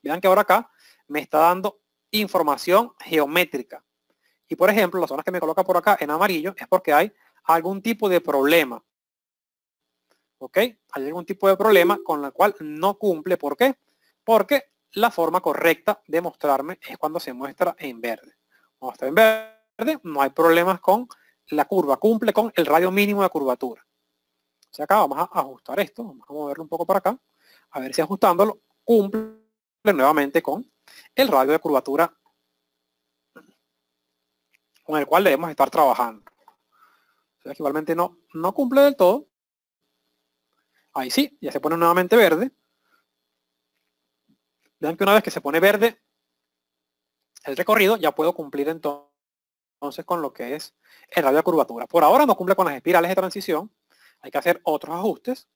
Vean que ahora acá me está dando información geométrica. Y por ejemplo, las zonas que me coloca por acá en amarillo es porque hay algún tipo de problema. ¿Ok? Hay algún tipo de problema con la cual no cumple. ¿Por qué? Porque la forma correcta de mostrarme es cuando se muestra en verde. Cuando está en verde, no hay problemas con la curva. Cumple con el radio mínimo de curvatura. O sea, acá vamos a ajustar esto. Vamos a moverlo un poco para acá. A ver si ajustándolo cumple nuevamente con el radio de curvatura con el cual debemos estar trabajando. igualmente no, no cumple del todo. Ahí sí, ya se pone nuevamente verde. Vean que una vez que se pone verde el recorrido, ya puedo cumplir entonces con lo que es el radio de curvatura. Por ahora no cumple con las espirales de transición. Hay que hacer otros ajustes.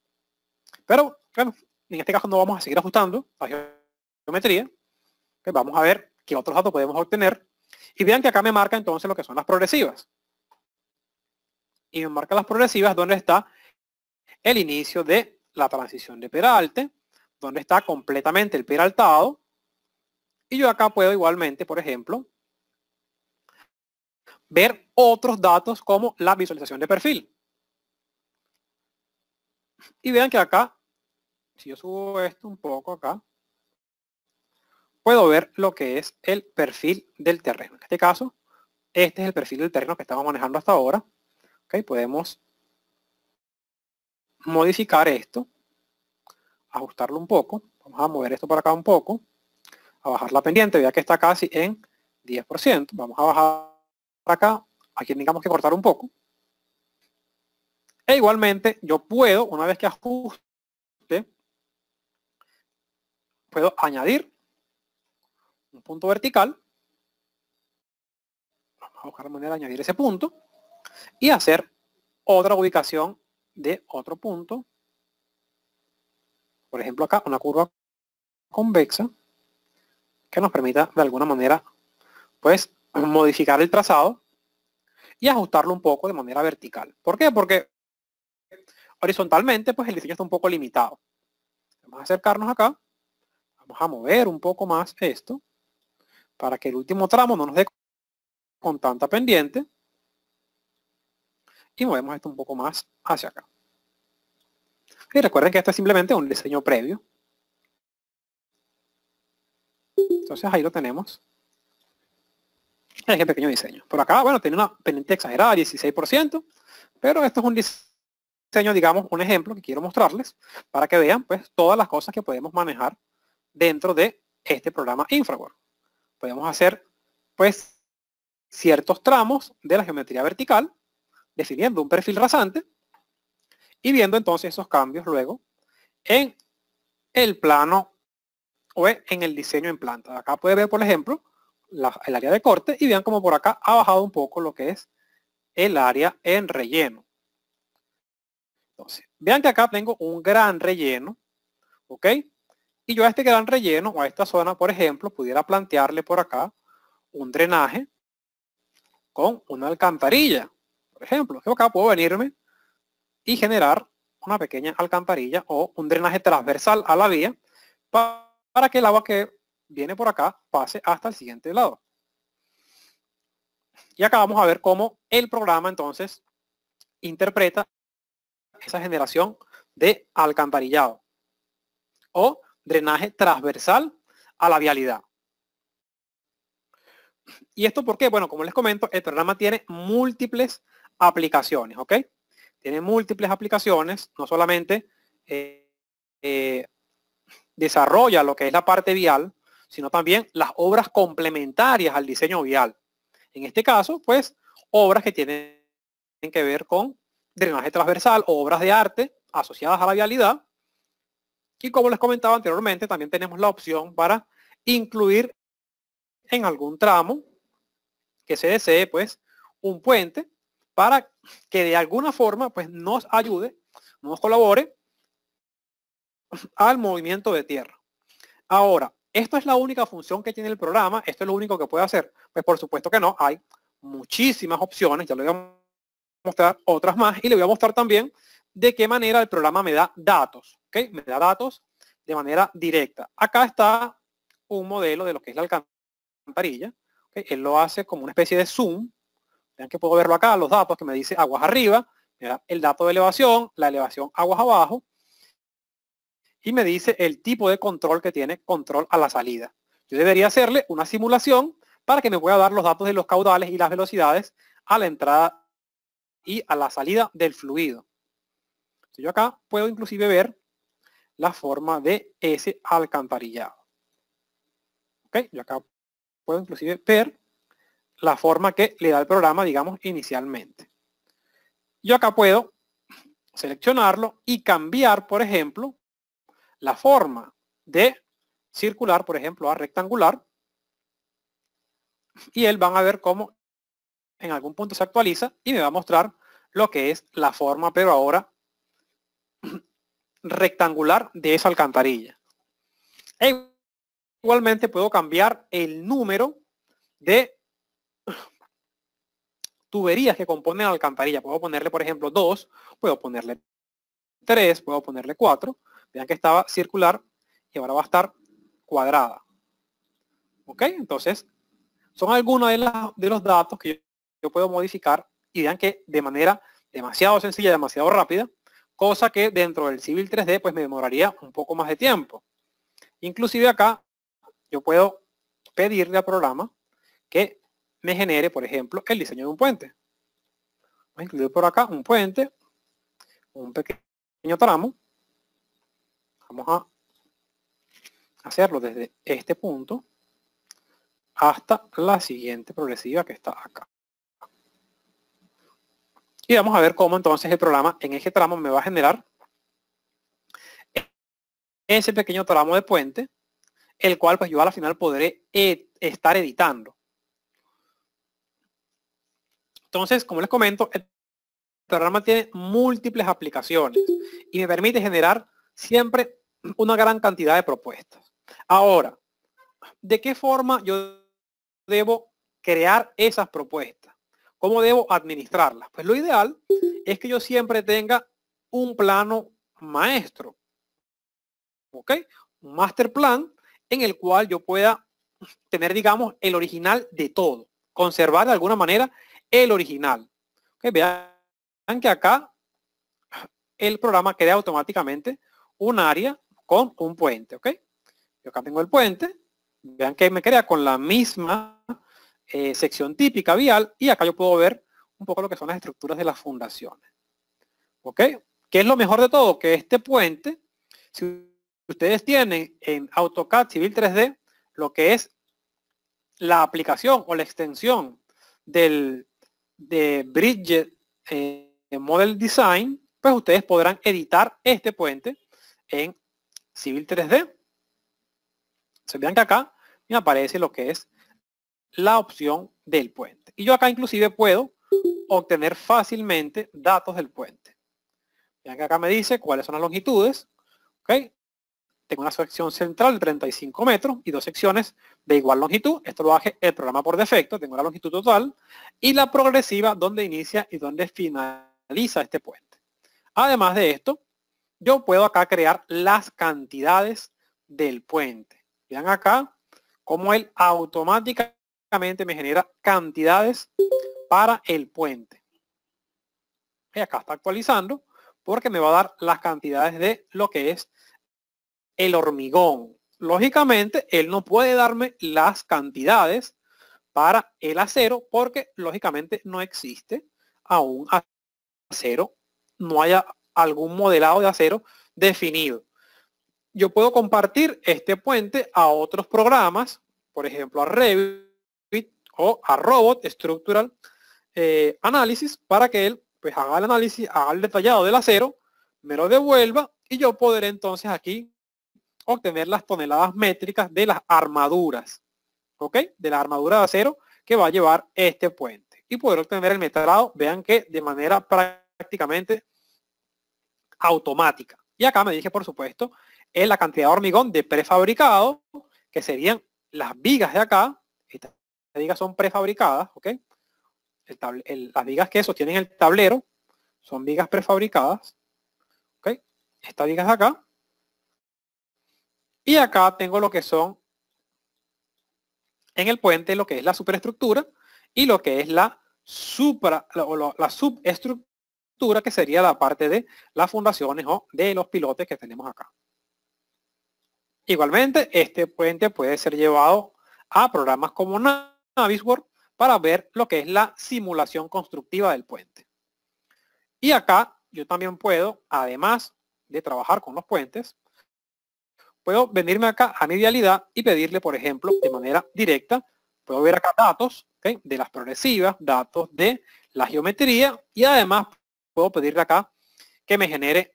Pero, en este caso no vamos a seguir ajustando la geometría. Que pues vamos a ver qué otros datos podemos obtener y vean que acá me marca entonces lo que son las progresivas. Y me marca las progresivas donde está el inicio de la transición de peralte, donde está completamente el peraltado. Y yo acá puedo igualmente, por ejemplo, ver otros datos como la visualización de perfil. Y vean que acá, si yo subo esto un poco acá, puedo ver lo que es el perfil del terreno. En este caso, este es el perfil del terreno que estamos manejando hasta ahora. ¿Okay? Podemos modificar esto, ajustarlo un poco. Vamos a mover esto para acá un poco, a bajar la pendiente, ya que está casi en 10%. Vamos a bajar para acá. Aquí tengamos que cortar un poco. E igualmente, yo puedo, una vez que ajuste, puedo añadir un punto vertical. Vamos a buscar la manera de añadir ese punto. Y hacer otra ubicación de otro punto. Por ejemplo acá, una curva convexa que nos permita de alguna manera pues modificar el trazado y ajustarlo un poco de manera vertical. ¿Por qué? Porque horizontalmente pues el diseño está un poco limitado. Vamos a acercarnos acá. Vamos a mover un poco más esto para que el último tramo no nos dé con tanta pendiente. Y movemos esto un poco más hacia acá. Y recuerden que esto es simplemente un diseño previo. Entonces ahí lo tenemos. Es este el pequeño diseño. Por acá, bueno, tiene una pendiente exagerada, 16%, pero esto es un diseño, digamos, un ejemplo que quiero mostrarles para que vean pues todas las cosas que podemos manejar dentro de este programa InfraWorld podemos hacer pues ciertos tramos de la geometría vertical, definiendo un perfil rasante y viendo entonces esos cambios luego en el plano o en el diseño en planta. Acá puede ver, por ejemplo, el área de corte y vean como por acá ha bajado un poco lo que es el área en relleno. Entonces, vean que acá tengo un gran relleno, ¿ok? Y yo a este gran relleno o a esta zona, por ejemplo, pudiera plantearle por acá un drenaje con una alcantarilla. Por ejemplo, yo acá puedo venirme y generar una pequeña alcantarilla o un drenaje transversal a la vía para que el agua que viene por acá pase hasta el siguiente lado. Y acá vamos a ver cómo el programa entonces interpreta esa generación de alcantarillado o drenaje transversal a la vialidad. ¿Y esto por qué? Bueno, como les comento, el programa tiene múltiples aplicaciones, ¿ok? Tiene múltiples aplicaciones, no solamente eh, eh, desarrolla lo que es la parte vial, sino también las obras complementarias al diseño vial. En este caso, pues, obras que tienen que ver con drenaje transversal, obras de arte asociadas a la vialidad, y como les comentaba anteriormente, también tenemos la opción para incluir en algún tramo que se desee, pues, un puente para que de alguna forma, pues, nos ayude, nos colabore al movimiento de tierra. Ahora, ¿esto es la única función que tiene el programa? ¿Esto es lo único que puede hacer? Pues, por supuesto que no. Hay muchísimas opciones, ya lo digamos mostrar otras más y le voy a mostrar también de qué manera el programa me da datos. que Me da datos de manera directa. Acá está un modelo de lo que es la alcantarilla. Él lo hace como una especie de zoom. Vean que puedo verlo acá, los datos que me dice aguas arriba, me da el dato de elevación, la elevación aguas abajo. Y me dice el tipo de control que tiene control a la salida. Yo debería hacerle una simulación para que me pueda dar los datos de los caudales y las velocidades a la entrada y a la salida del fluido. yo acá puedo inclusive ver la forma de ese alcantarillado. Yo acá puedo inclusive ver la forma que le da el programa, digamos, inicialmente. Yo acá puedo seleccionarlo y cambiar, por ejemplo, la forma de circular, por ejemplo, a rectangular. Y él van a ver cómo en algún punto se actualiza y me va a mostrar lo que es la forma, pero ahora rectangular de esa alcantarilla. E igualmente puedo cambiar el número de tuberías que componen la alcantarilla. Puedo ponerle, por ejemplo, 2, puedo ponerle 3, puedo ponerle 4. Vean que estaba circular y ahora va a estar cuadrada. ¿Ok? Entonces, son algunos de, de los datos que yo puedo modificar y vean que de manera demasiado sencilla, demasiado rápida, cosa que dentro del Civil 3D pues me demoraría un poco más de tiempo. Inclusive acá yo puedo pedirle al programa que me genere, por ejemplo, el diseño de un puente. Voy a incluir por acá un puente, un pequeño tramo. Vamos a hacerlo desde este punto hasta la siguiente progresiva que está acá. Y vamos a ver cómo entonces el programa en ese tramo me va a generar ese pequeño tramo de puente, el cual pues yo a la final podré eh, estar editando. Entonces, como les comento, el programa tiene múltiples aplicaciones y me permite generar siempre una gran cantidad de propuestas. Ahora, ¿de qué forma yo debo crear esas propuestas? ¿Cómo debo administrarla? Pues lo ideal es que yo siempre tenga un plano maestro. ¿Ok? Un master plan en el cual yo pueda tener, digamos, el original de todo. Conservar de alguna manera el original. ¿Ok? Vean que acá el programa crea automáticamente un área con un puente. ¿Ok? Yo acá tengo el puente. Vean que me crea con la misma eh, sección típica vial y acá yo puedo ver un poco lo que son las estructuras de las fundaciones. ¿Ok? ¿Qué es lo mejor de todo? Que este puente, si ustedes tienen en AutoCAD Civil 3D lo que es la aplicación o la extensión del de Bridget eh, Model Design, pues ustedes podrán editar este puente en Civil 3D. Se vean que acá me aparece lo que es la opción del puente. Y yo acá inclusive puedo obtener fácilmente datos del puente. Vean que acá me dice cuáles son las longitudes. Tengo una sección central de 35 metros y dos secciones de igual longitud. Esto lo hace el programa por defecto. Tengo la longitud total y la progresiva donde inicia y donde finaliza este puente. Además de esto, yo puedo acá crear las cantidades del puente. Vean acá cómo él automáticamente Lógicamente me genera cantidades para el puente. Y acá está actualizando porque me va a dar las cantidades de lo que es el hormigón. Lógicamente, él no puede darme las cantidades para el acero porque lógicamente no existe aún acero, no haya algún modelado de acero definido. Yo puedo compartir este puente a otros programas, por ejemplo a Revit, o a Robot Structural eh, Analysis para que él pues haga el análisis, haga el detallado del acero, me lo devuelva y yo podré entonces aquí obtener las toneladas métricas de las armaduras, ¿ok? De la armadura de acero que va a llevar este puente y poder obtener el metalado, vean que de manera prácticamente automática. Y acá me dije, por supuesto, es la cantidad de hormigón de prefabricado, que serían las vigas de acá, las vigas son prefabricadas, ¿ok? las vigas que sostienen el tablero son vigas prefabricadas, ¿ok? Estas vigas de acá. Y acá tengo lo que son en el puente lo que es la superestructura y lo que es la supra la, subestructura que sería la parte de las fundaciones o de los pilotes que tenemos acá. Igualmente, este puente puede ser llevado a programas como Navisworks para ver lo que es la simulación constructiva del puente. Y acá yo también puedo, además de trabajar con los puentes, puedo venirme acá a mi idealidad y pedirle, por ejemplo, de manera directa, puedo ver acá datos de las progresivas, datos de la geometría y además puedo pedirle acá que me genere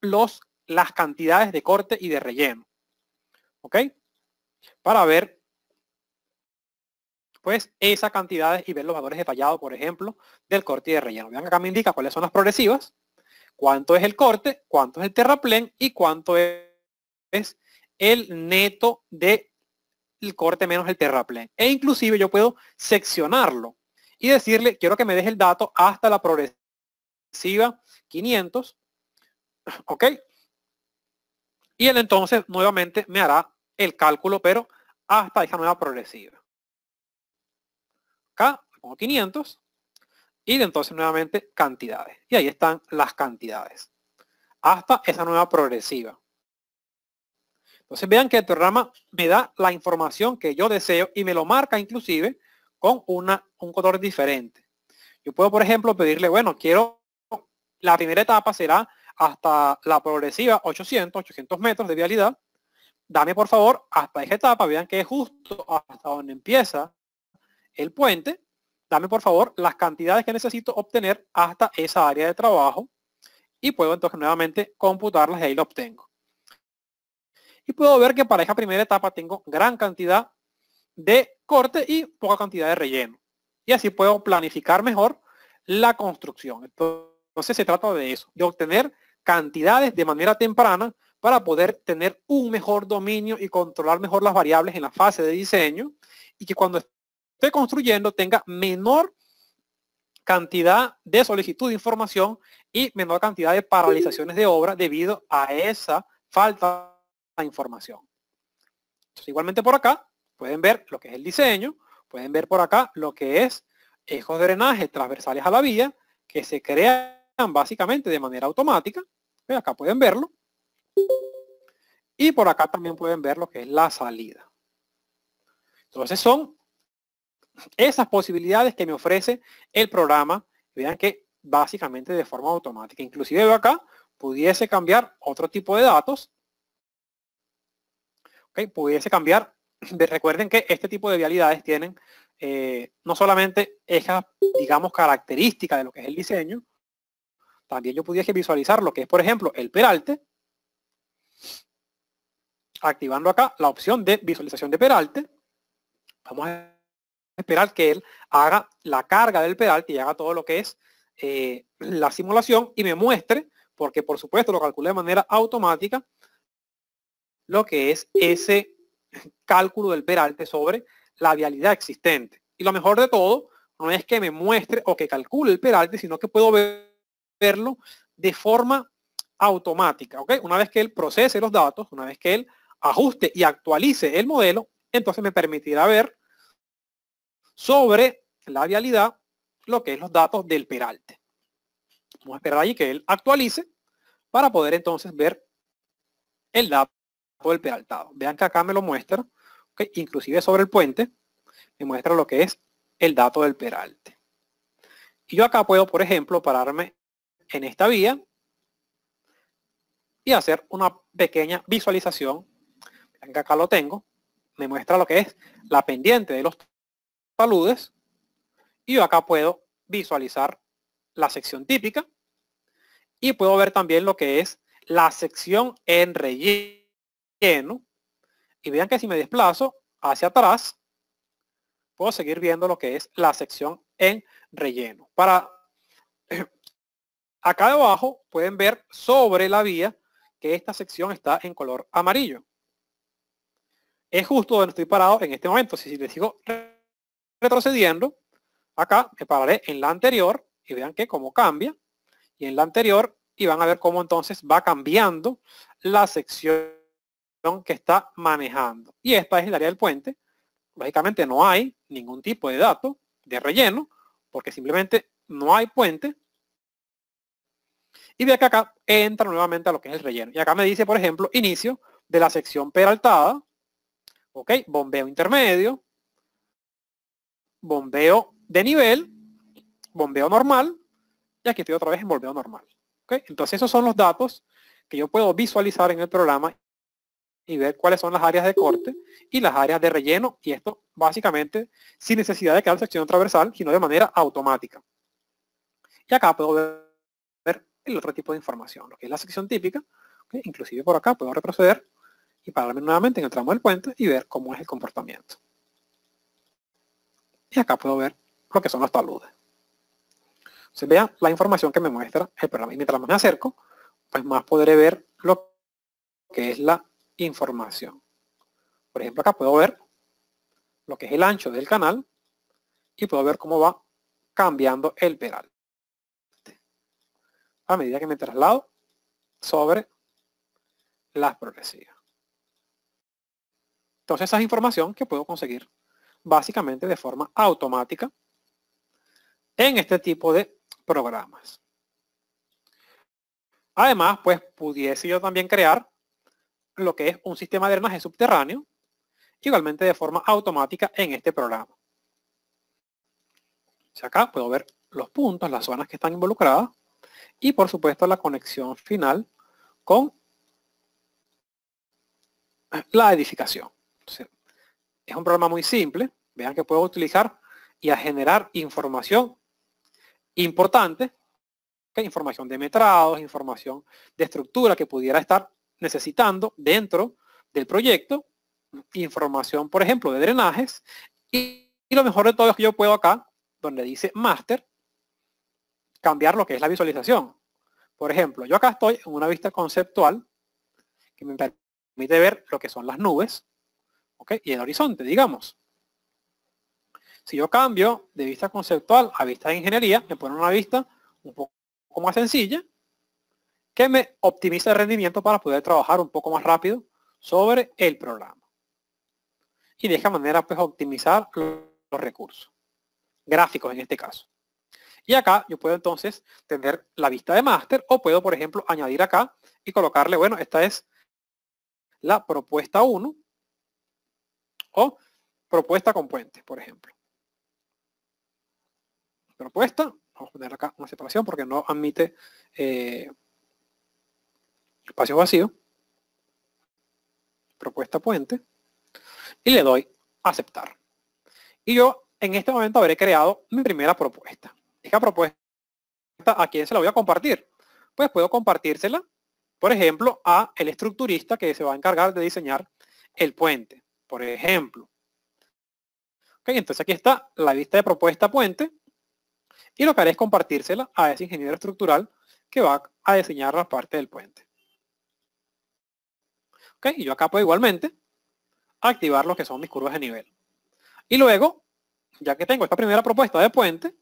los, las cantidades de corte y de relleno. ¿Ok? Para ver pues esas cantidades y ver los valores detallados por ejemplo, del corte de relleno. Vean acá me indica cuáles son las progresivas, cuánto es el corte, cuánto es el terraplén y cuánto es el neto de el corte menos el terraplén. E inclusive yo puedo seccionarlo y decirle, quiero que me deje el dato hasta la progresiva 500, ¿ok? Y él entonces nuevamente me hará el cálculo, pero hasta esa nueva progresiva acá pongo 500 y entonces nuevamente cantidades. Y ahí están las cantidades. Hasta esa nueva progresiva. Entonces vean que el programa me da la información que yo deseo y me lo marca inclusive con una, un color diferente. Yo puedo, por ejemplo, pedirle, bueno, quiero, la primera etapa será hasta la progresiva 800, 800 metros de vialidad. Dame, por favor, hasta esa etapa, vean que es justo hasta donde empieza el puente, dame por favor las cantidades que necesito obtener hasta esa área de trabajo y puedo entonces nuevamente computarlas y ahí lo obtengo. Y puedo ver que para esa primera etapa tengo gran cantidad de corte y poca cantidad de relleno. Y así puedo planificar mejor la construcción. Entonces se trata de eso, de obtener cantidades de manera temprana para poder tener un mejor dominio y controlar mejor las variables en la fase de diseño y que cuando esté construyendo tenga menor cantidad de solicitud de información y menor cantidad de paralizaciones de obra debido a esa falta de información. igualmente por acá pueden ver lo que es el diseño, pueden ver por acá lo que es ejos de drenaje transversales a la vía que se crean básicamente de manera automática. acá pueden verlo. Y por acá también pueden ver lo que es la salida. Entonces son esas posibilidades que me ofrece el programa. Vean que básicamente de forma automática. Inclusive veo acá pudiese cambiar otro tipo de datos. pudiese cambiar. Recuerden que este tipo de vialidades tienen eh, no solamente esa, digamos, característica de lo que es el diseño, también yo pudiese visualizar lo que es, por ejemplo, el peralte, activando acá la opción de visualización de peralte. Vamos a esperar que él haga la carga del pedalte y haga todo lo que es eh, la simulación y me muestre, porque por supuesto lo calculé de manera automática, lo que es ese cálculo del peralte sobre la vialidad existente. Y lo mejor de todo, no es que me muestre o que calcule el peralte, sino que puedo verlo de forma automática. Una vez que él procese los datos, una vez que él ajuste y actualice el modelo, entonces me permitirá ver sobre la vialidad lo que es los datos del peralte. Vamos a esperar allí que él actualice para poder entonces ver el dato del peraltado. Vean que acá me lo muestra, inclusive sobre el puente, me muestra lo que es el dato del peralte. Y yo acá puedo, por ejemplo, pararme en esta vía y hacer una pequeña visualización. Vean que acá lo tengo. Me muestra lo que es la pendiente de los paludes. Y acá puedo visualizar la sección típica. Y puedo ver también lo que es la sección en relleno. Y vean que si me desplazo hacia atrás, puedo seguir viendo lo que es la sección en relleno. Para acá abajo pueden ver sobre la vía que esta sección está en color amarillo. Es justo donde estoy parado en este momento. Si les digo retrocediendo, acá me pararé en la anterior y vean que cómo cambia. Y en la anterior y van a ver cómo entonces va cambiando la sección que está manejando. Y esta es el área del puente. básicamente no hay ningún tipo de dato de relleno porque simplemente no hay puente. Y vean que acá entra nuevamente a lo que es el relleno. Y acá me dice, por ejemplo, inicio de la sección peraltada. Ok, bombeo intermedio, bombeo de nivel, bombeo normal, y aquí estoy otra vez en bombeo normal. Entonces esos son los datos que yo puedo visualizar en el programa y ver cuáles son las áreas de corte y las áreas de relleno, y esto básicamente sin necesidad de crear sección transversal, sino de manera automática. Y acá puedo ver el otro tipo de información, lo que es la sección típica, inclusive por acá puedo retroceder y pararme nuevamente en el tramo del puente y ver cómo es el comportamiento y acá puedo ver lo que son los taludes. Se vean la información que me muestra el programa. Y mientras más me acerco, pues más podré ver lo que es la información. Por ejemplo, acá puedo ver lo que es el ancho del canal y puedo ver cómo va cambiando el peral. A medida que me traslado sobre las progresías. Entonces esa es información que puedo conseguir básicamente de forma automática en este tipo de programas. Además, pues pudiese yo también crear lo que es un sistema de drenaje subterráneo, igualmente de forma automática en este programa. O acá puedo ver los puntos, las zonas que están involucradas y por supuesto la conexión final con la edificación. es un programa muy simple vean que puedo utilizar y a generar información importante, información de metrados, información de estructura que pudiera estar necesitando dentro del proyecto, información, por ejemplo, de drenajes, y, lo mejor de todo es que yo puedo acá, donde dice master, cambiar lo que es la visualización. Por ejemplo, yo acá estoy en una vista conceptual que me permite ver lo que son las nubes ¿okay? y el horizonte, digamos. Si yo cambio de vista conceptual a vista de ingeniería, me pone una vista un poco más sencilla, que me optimiza el rendimiento para poder trabajar un poco más rápido sobre el programa. Y de esta manera, pues, optimizar los recursos. Gráficos en este caso. Y acá yo puedo entonces tener la vista de máster o puedo, por ejemplo, añadir acá y colocarle, bueno, esta es la propuesta 1 o propuesta con puentes, por ejemplo propuesta, vamos a poner acá una separación porque no admite eh, espacio vacío, propuesta puente, y le doy aceptar. Y yo en este momento habré creado mi primera propuesta. Esta propuesta, ¿a quién se la voy a compartir? Pues puedo compartírsela, por ejemplo, a el estructurista que se va a encargar de diseñar el puente, por ejemplo. Okay, entonces aquí está la vista de propuesta puente, y lo que haré es compartírsela a ese ingeniero estructural que va a diseñar la parte del puente. Y yo acá puedo igualmente activar lo que son mis curvas de nivel. Y luego, ya que tengo esta primera propuesta de puente,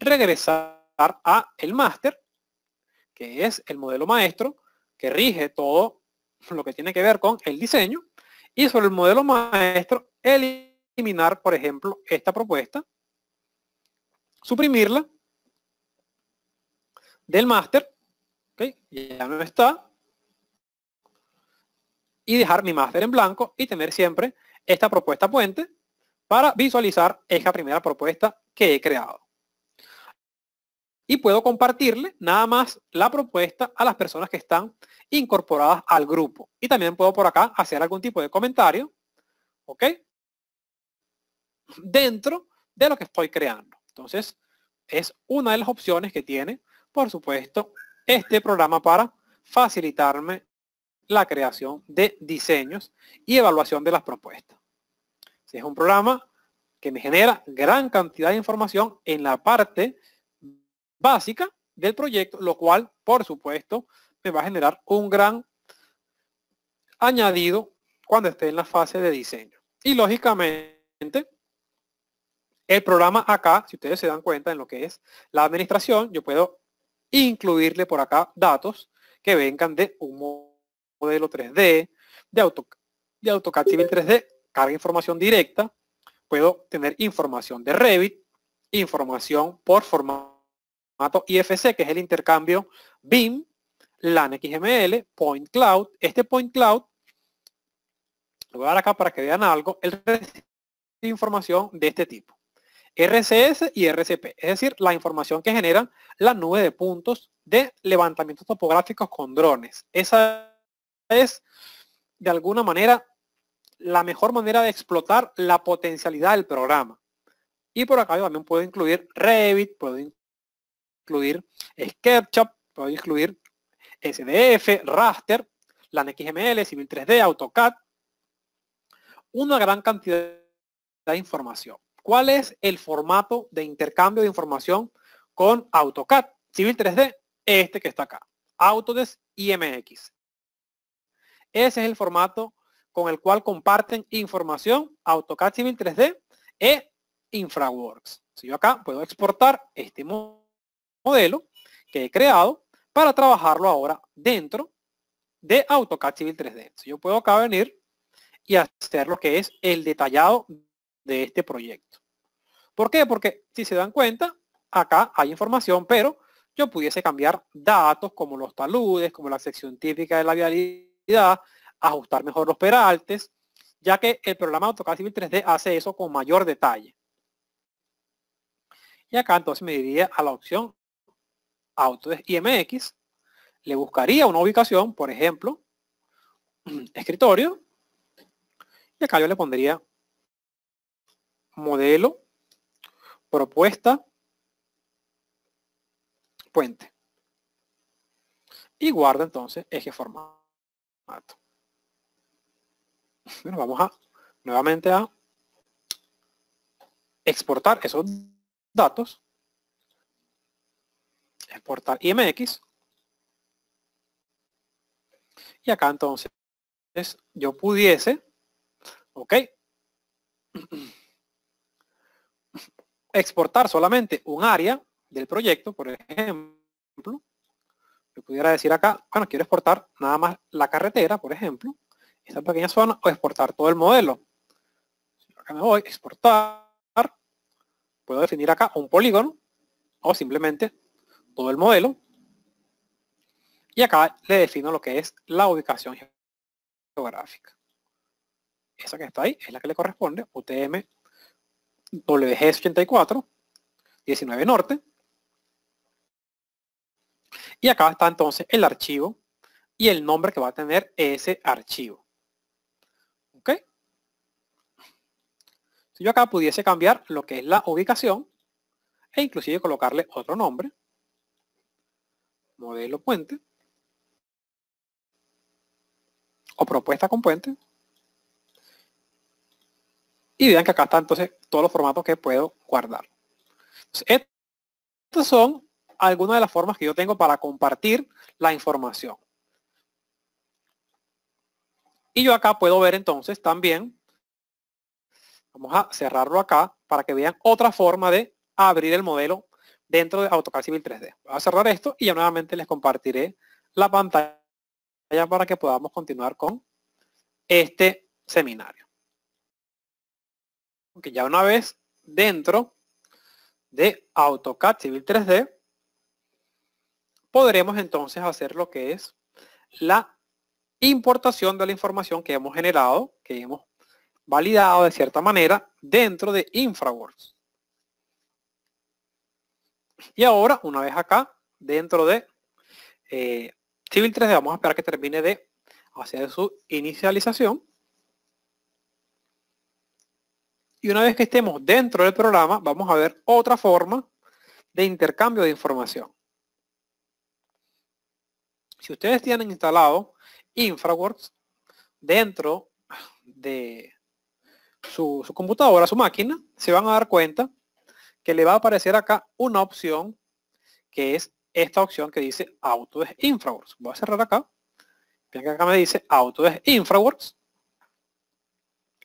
regresar a el máster, que es el modelo maestro que rige todo lo que tiene que ver con el diseño, y sobre el modelo maestro eliminar, por ejemplo, esta propuesta suprimirla del máster, ¿okay? ya no está, y dejar mi máster en blanco y tener siempre esta propuesta puente para visualizar esta primera propuesta que he creado. Y puedo compartirle nada más la propuesta a las personas que están incorporadas al grupo. Y también puedo por acá hacer algún tipo de comentario, Dentro de lo que estoy creando. Entonces, es una de las opciones que tiene, por supuesto, este programa para facilitarme la creación de diseños y evaluación de las propuestas. Es un programa que me genera gran cantidad de información en la parte básica del proyecto, lo cual, por supuesto, me va a generar un gran añadido cuando esté en la fase de diseño. Y lógicamente, el programa acá, si ustedes se dan cuenta en lo que es la administración, yo puedo incluirle por acá datos que vengan de un modelo 3D, de, Auto, de AutoCAD Civil 3D, carga información directa, puedo tener información de Revit, información por formato IFC, que es el intercambio BIM, LAN XML, Point Cloud. Este Point Cloud, lo voy a dar acá para que vean algo, él información de este tipo. RCS y RCP, es decir, la información que generan la nube de puntos de levantamientos topográficos con drones. Esa es, de alguna manera, la mejor manera de explotar la potencialidad del programa. Y por acá yo también puedo incluir Revit, puedo incluir SketchUp, puedo incluir SDF, Raster, LANXML, XML, Civil 3D, AutoCAD. Una gran cantidad de información. ¿Cuál es el formato de intercambio de información con AutoCAD Civil 3D? Este que está acá, Autodesk IMX. Ese es el formato con el cual comparten información AutoCAD Civil 3D e InfraWorks. Si yo acá puedo exportar este modelo que he creado para trabajarlo ahora dentro de AutoCAD Civil 3D. Si yo puedo acá venir y hacer lo que es el detallado de este proyecto. ¿Por qué? Porque si se dan cuenta, acá hay información, pero yo pudiese cambiar datos como los taludes, como la sección típica de la vialidad, ajustar mejor los peraltes, ya que el programa AutoCAD Civil 3D hace eso con mayor detalle. Y acá entonces me diría a la opción Autodesk IMX, le buscaría una ubicación, por ejemplo, escritorio, y acá yo le pondría modelo, propuesta, puente. Y guarda entonces eje formato. vamos a nuevamente a exportar esos datos. Exportar IMX. Y acá entonces yo pudiese, ok, exportar solamente un área del proyecto, por ejemplo, yo pudiera decir acá, bueno, quiero exportar nada más la carretera, por ejemplo, esta pequeña zona, o exportar todo el modelo. Acá me voy, exportar, puedo definir acá un polígono, o simplemente todo el modelo, y acá le defino lo que es la ubicación geográfica. Esa que está ahí es la que le corresponde, UTM WG84, 19 Norte. Y acá está entonces el archivo y el nombre que va a tener ese archivo. ¿Ok? Si yo acá pudiese cambiar lo que es la ubicación e inclusive colocarle otro nombre, modelo puente o propuesta con puente, y vean que acá está entonces todos los formatos que puedo guardar. estas son algunas de las formas que yo tengo para compartir la información. Y yo acá puedo ver entonces también, vamos a cerrarlo acá para que vean otra forma de abrir el modelo dentro de AutoCAD Civil 3D. Voy a cerrar esto y ya nuevamente les compartiré la pantalla para que podamos continuar con este seminario que ya una vez dentro de AutoCAD Civil 3D, podremos entonces hacer lo que es la importación de la información que hemos generado, que hemos validado de cierta manera dentro de InfraWorks. Y ahora, una vez acá, dentro de eh, Civil 3D, vamos a esperar que termine de hacer su inicialización. Y una vez que estemos dentro del programa, vamos a ver otra forma de intercambio de información. Si ustedes tienen instalado InfraWorks dentro de su, computadora, su máquina, se van a dar cuenta que le va a aparecer acá una opción que es esta opción que dice Auto de InfraWorks. Voy a cerrar acá. Vean que acá me dice Auto de InfraWorks.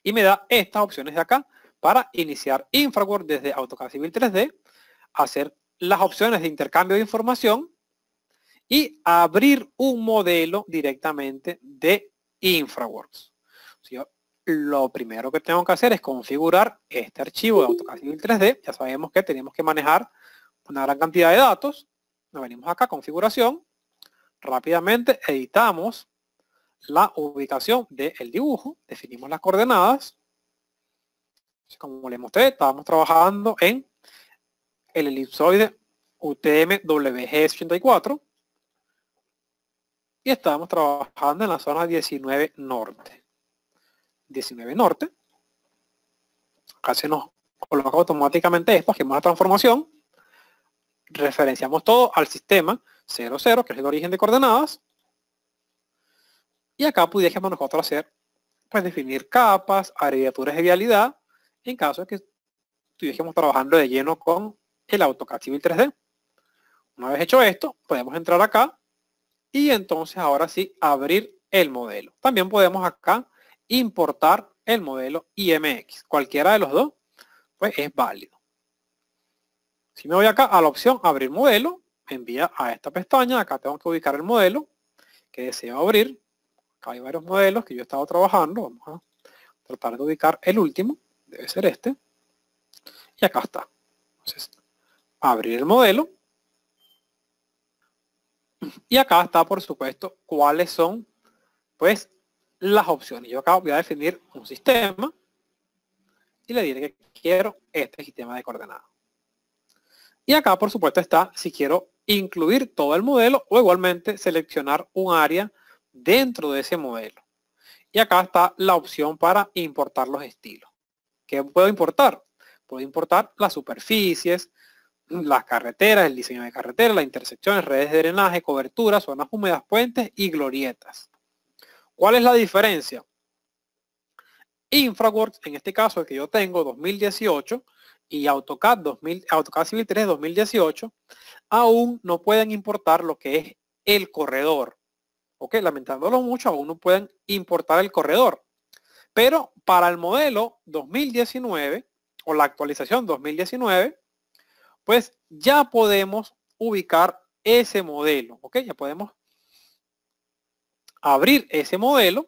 Y me da estas opciones de acá para iniciar InfraWorks desde AutoCAD Civil 3D, hacer las opciones de intercambio de información y abrir un modelo directamente de InfraWorks. lo primero que tengo que hacer es configurar este archivo de AutoCAD Civil 3D. Ya sabemos que tenemos que manejar una gran cantidad de datos. Nos venimos acá, configuración. Rápidamente editamos la ubicación del dibujo. Definimos las coordenadas. Como le mostré, estábamos trabajando en el elipsoide UTM wg 84 y estábamos trabajando en la zona 19 norte. 19 norte. Acá se nos coloca automáticamente esto, hacemos la transformación, referenciamos todo al sistema 00, que es el origen de coordenadas, y acá pudiésemos nosotros hacer, pues definir capas, abreviaturas de vialidad, en caso de que estuviésemos trabajando de lleno con el AutoCAD Civil 3D. Una vez hecho esto, podemos entrar acá y entonces ahora sí abrir el modelo. También podemos acá importar el modelo IMX. Cualquiera de los dos, pues es válido. Si me voy acá a la opción abrir modelo, me envía a esta pestaña. Acá tengo que ubicar el modelo que deseo abrir. Acá hay varios modelos que yo he estado trabajando. Vamos a tratar de ubicar el último debe ser este. Y acá está. Entonces, abrir el modelo. Y acá está, por supuesto, cuáles son, pues, las opciones. Yo acá voy a definir un sistema y le diré que quiero este sistema de coordenadas. Y acá, por supuesto, está si quiero incluir todo el modelo o igualmente seleccionar un área dentro de ese modelo. Y acá está la opción para importar los estilos. ¿Qué puedo importar? Puedo importar las superficies, las carreteras, el diseño de carreteras, las intersecciones, redes de drenaje, cobertura, zonas húmedas, puentes y glorietas. ¿Cuál es la diferencia? InfraWorks, en este caso el que yo tengo, 2018, y AutoCAD, 2000, AutoCAD Civil 3 2018, aún no pueden importar lo que es el corredor. ¿Ok? Lamentándolo mucho, aún no pueden importar el corredor. Pero para el modelo 2019 o la actualización 2019, pues ya podemos ubicar ese modelo, Ya podemos abrir ese modelo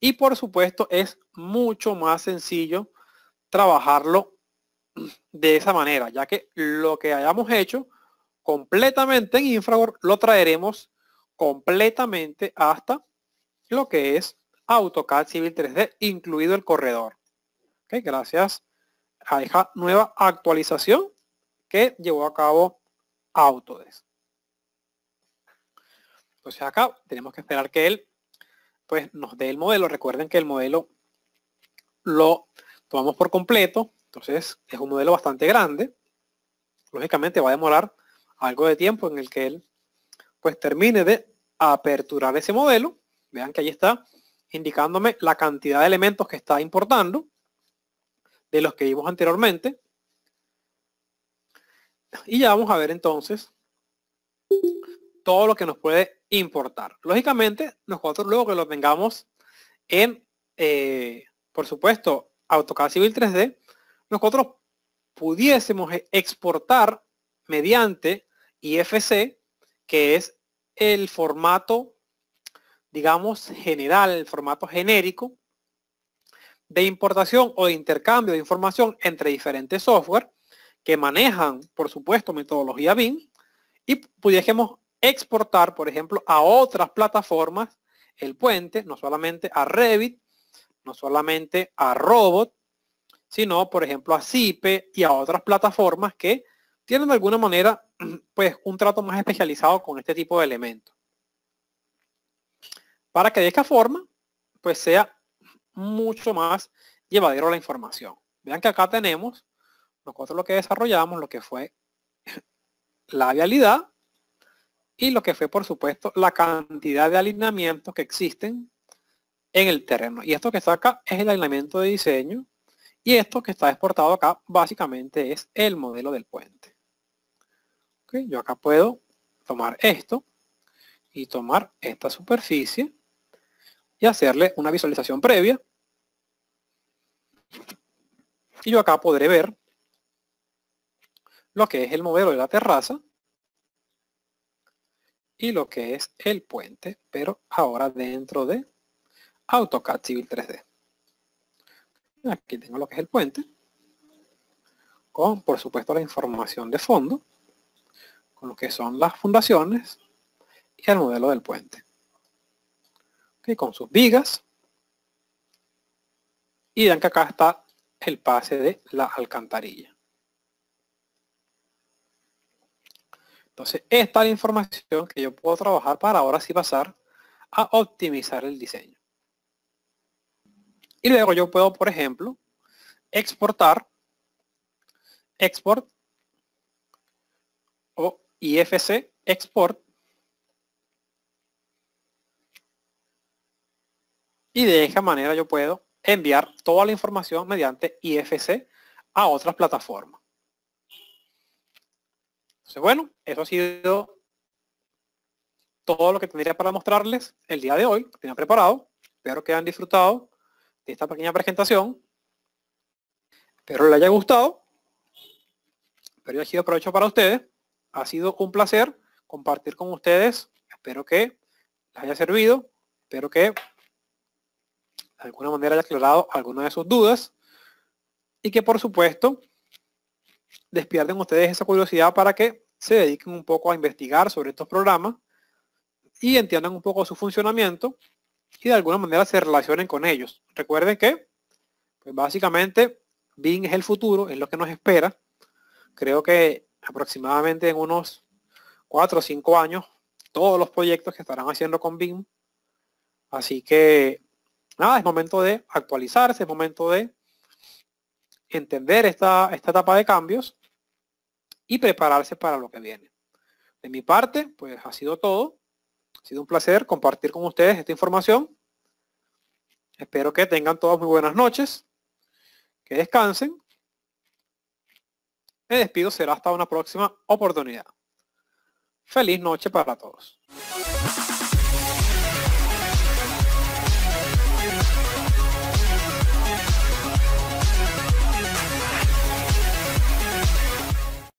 y por supuesto es mucho más sencillo trabajarlo de esa manera, ya que lo que hayamos hecho completamente en Infragor lo traeremos completamente hasta lo que es AutoCAD Civil 3D, incluido el corredor. ¿Okay? Gracias a esa nueva actualización que llevó a cabo Autodesk. Entonces acá tenemos que esperar que él pues, nos dé el modelo. Recuerden que el modelo lo tomamos por completo. Entonces es un modelo bastante grande. Lógicamente va a demorar algo de tiempo en el que él pues termine de aperturar ese modelo. Vean que ahí está indicándome la cantidad de elementos que está importando de los que vimos anteriormente. Y ya vamos a ver entonces todo lo que nos puede importar. Lógicamente, nosotros luego que lo tengamos en, eh, por supuesto, AutoCAD Civil 3D, nosotros pudiésemos exportar mediante IFC, que es el formato digamos, general, el formato genérico de importación o de intercambio de información entre diferentes software que manejan, por supuesto, metodología BIM y pudiésemos exportar, por ejemplo, a otras plataformas el puente, no solamente a Revit, no solamente a Robot, sino, por ejemplo, a CIPE y a otras plataformas que tienen de alguna manera pues un trato más especializado con este tipo de elementos para que de esta forma pues sea mucho más llevadero la información. Vean que acá tenemos nosotros lo que desarrollamos, lo que fue la vialidad y lo que fue, por supuesto, la cantidad de alineamientos que existen en el terreno. Y esto que está acá es el alineamiento de diseño y esto que está exportado acá básicamente es el modelo del puente. Yo acá puedo tomar esto y tomar esta superficie y hacerle una visualización previa. Y yo acá podré ver lo que es el modelo de la terraza y lo que es el puente, pero ahora dentro de AutoCAD Civil 3D. Aquí tengo lo que es el puente, con por supuesto la información de fondo, con lo que son las fundaciones y el modelo del puente con sus vigas. Y dan que acá está el pase de la alcantarilla. Entonces, esta es la información que yo puedo trabajar para ahora sí pasar a optimizar el diseño. Y luego yo puedo, por ejemplo, exportar, export o IFC export y de esa manera yo puedo enviar toda la información mediante IFC a otras plataformas. Entonces, bueno, eso ha sido todo lo que tendría para mostrarles el día de hoy, que tenía preparado. Espero que hayan disfrutado de esta pequeña presentación. Espero les haya gustado. Espero haya sido provecho para ustedes. Ha sido un placer compartir con ustedes. Espero que les haya servido. Espero que de alguna manera haya aclarado alguna de sus dudas y que por supuesto despierten ustedes esa curiosidad para que se dediquen un poco a investigar sobre estos programas y entiendan un poco su funcionamiento y de alguna manera se relacionen con ellos. Recuerden que pues, básicamente BIM es el futuro, es lo que nos espera. Creo que aproximadamente en unos 4 o 5 años todos los proyectos que estarán haciendo con BIM. Así que nada, es momento de actualizarse, es momento de entender esta, etapa de cambios y prepararse para lo que viene. De mi parte, pues ha sido todo. Ha sido un placer compartir con ustedes esta información. Espero que tengan todas muy buenas noches, que descansen. Me despido, será hasta una próxima oportunidad. Feliz noche para todos.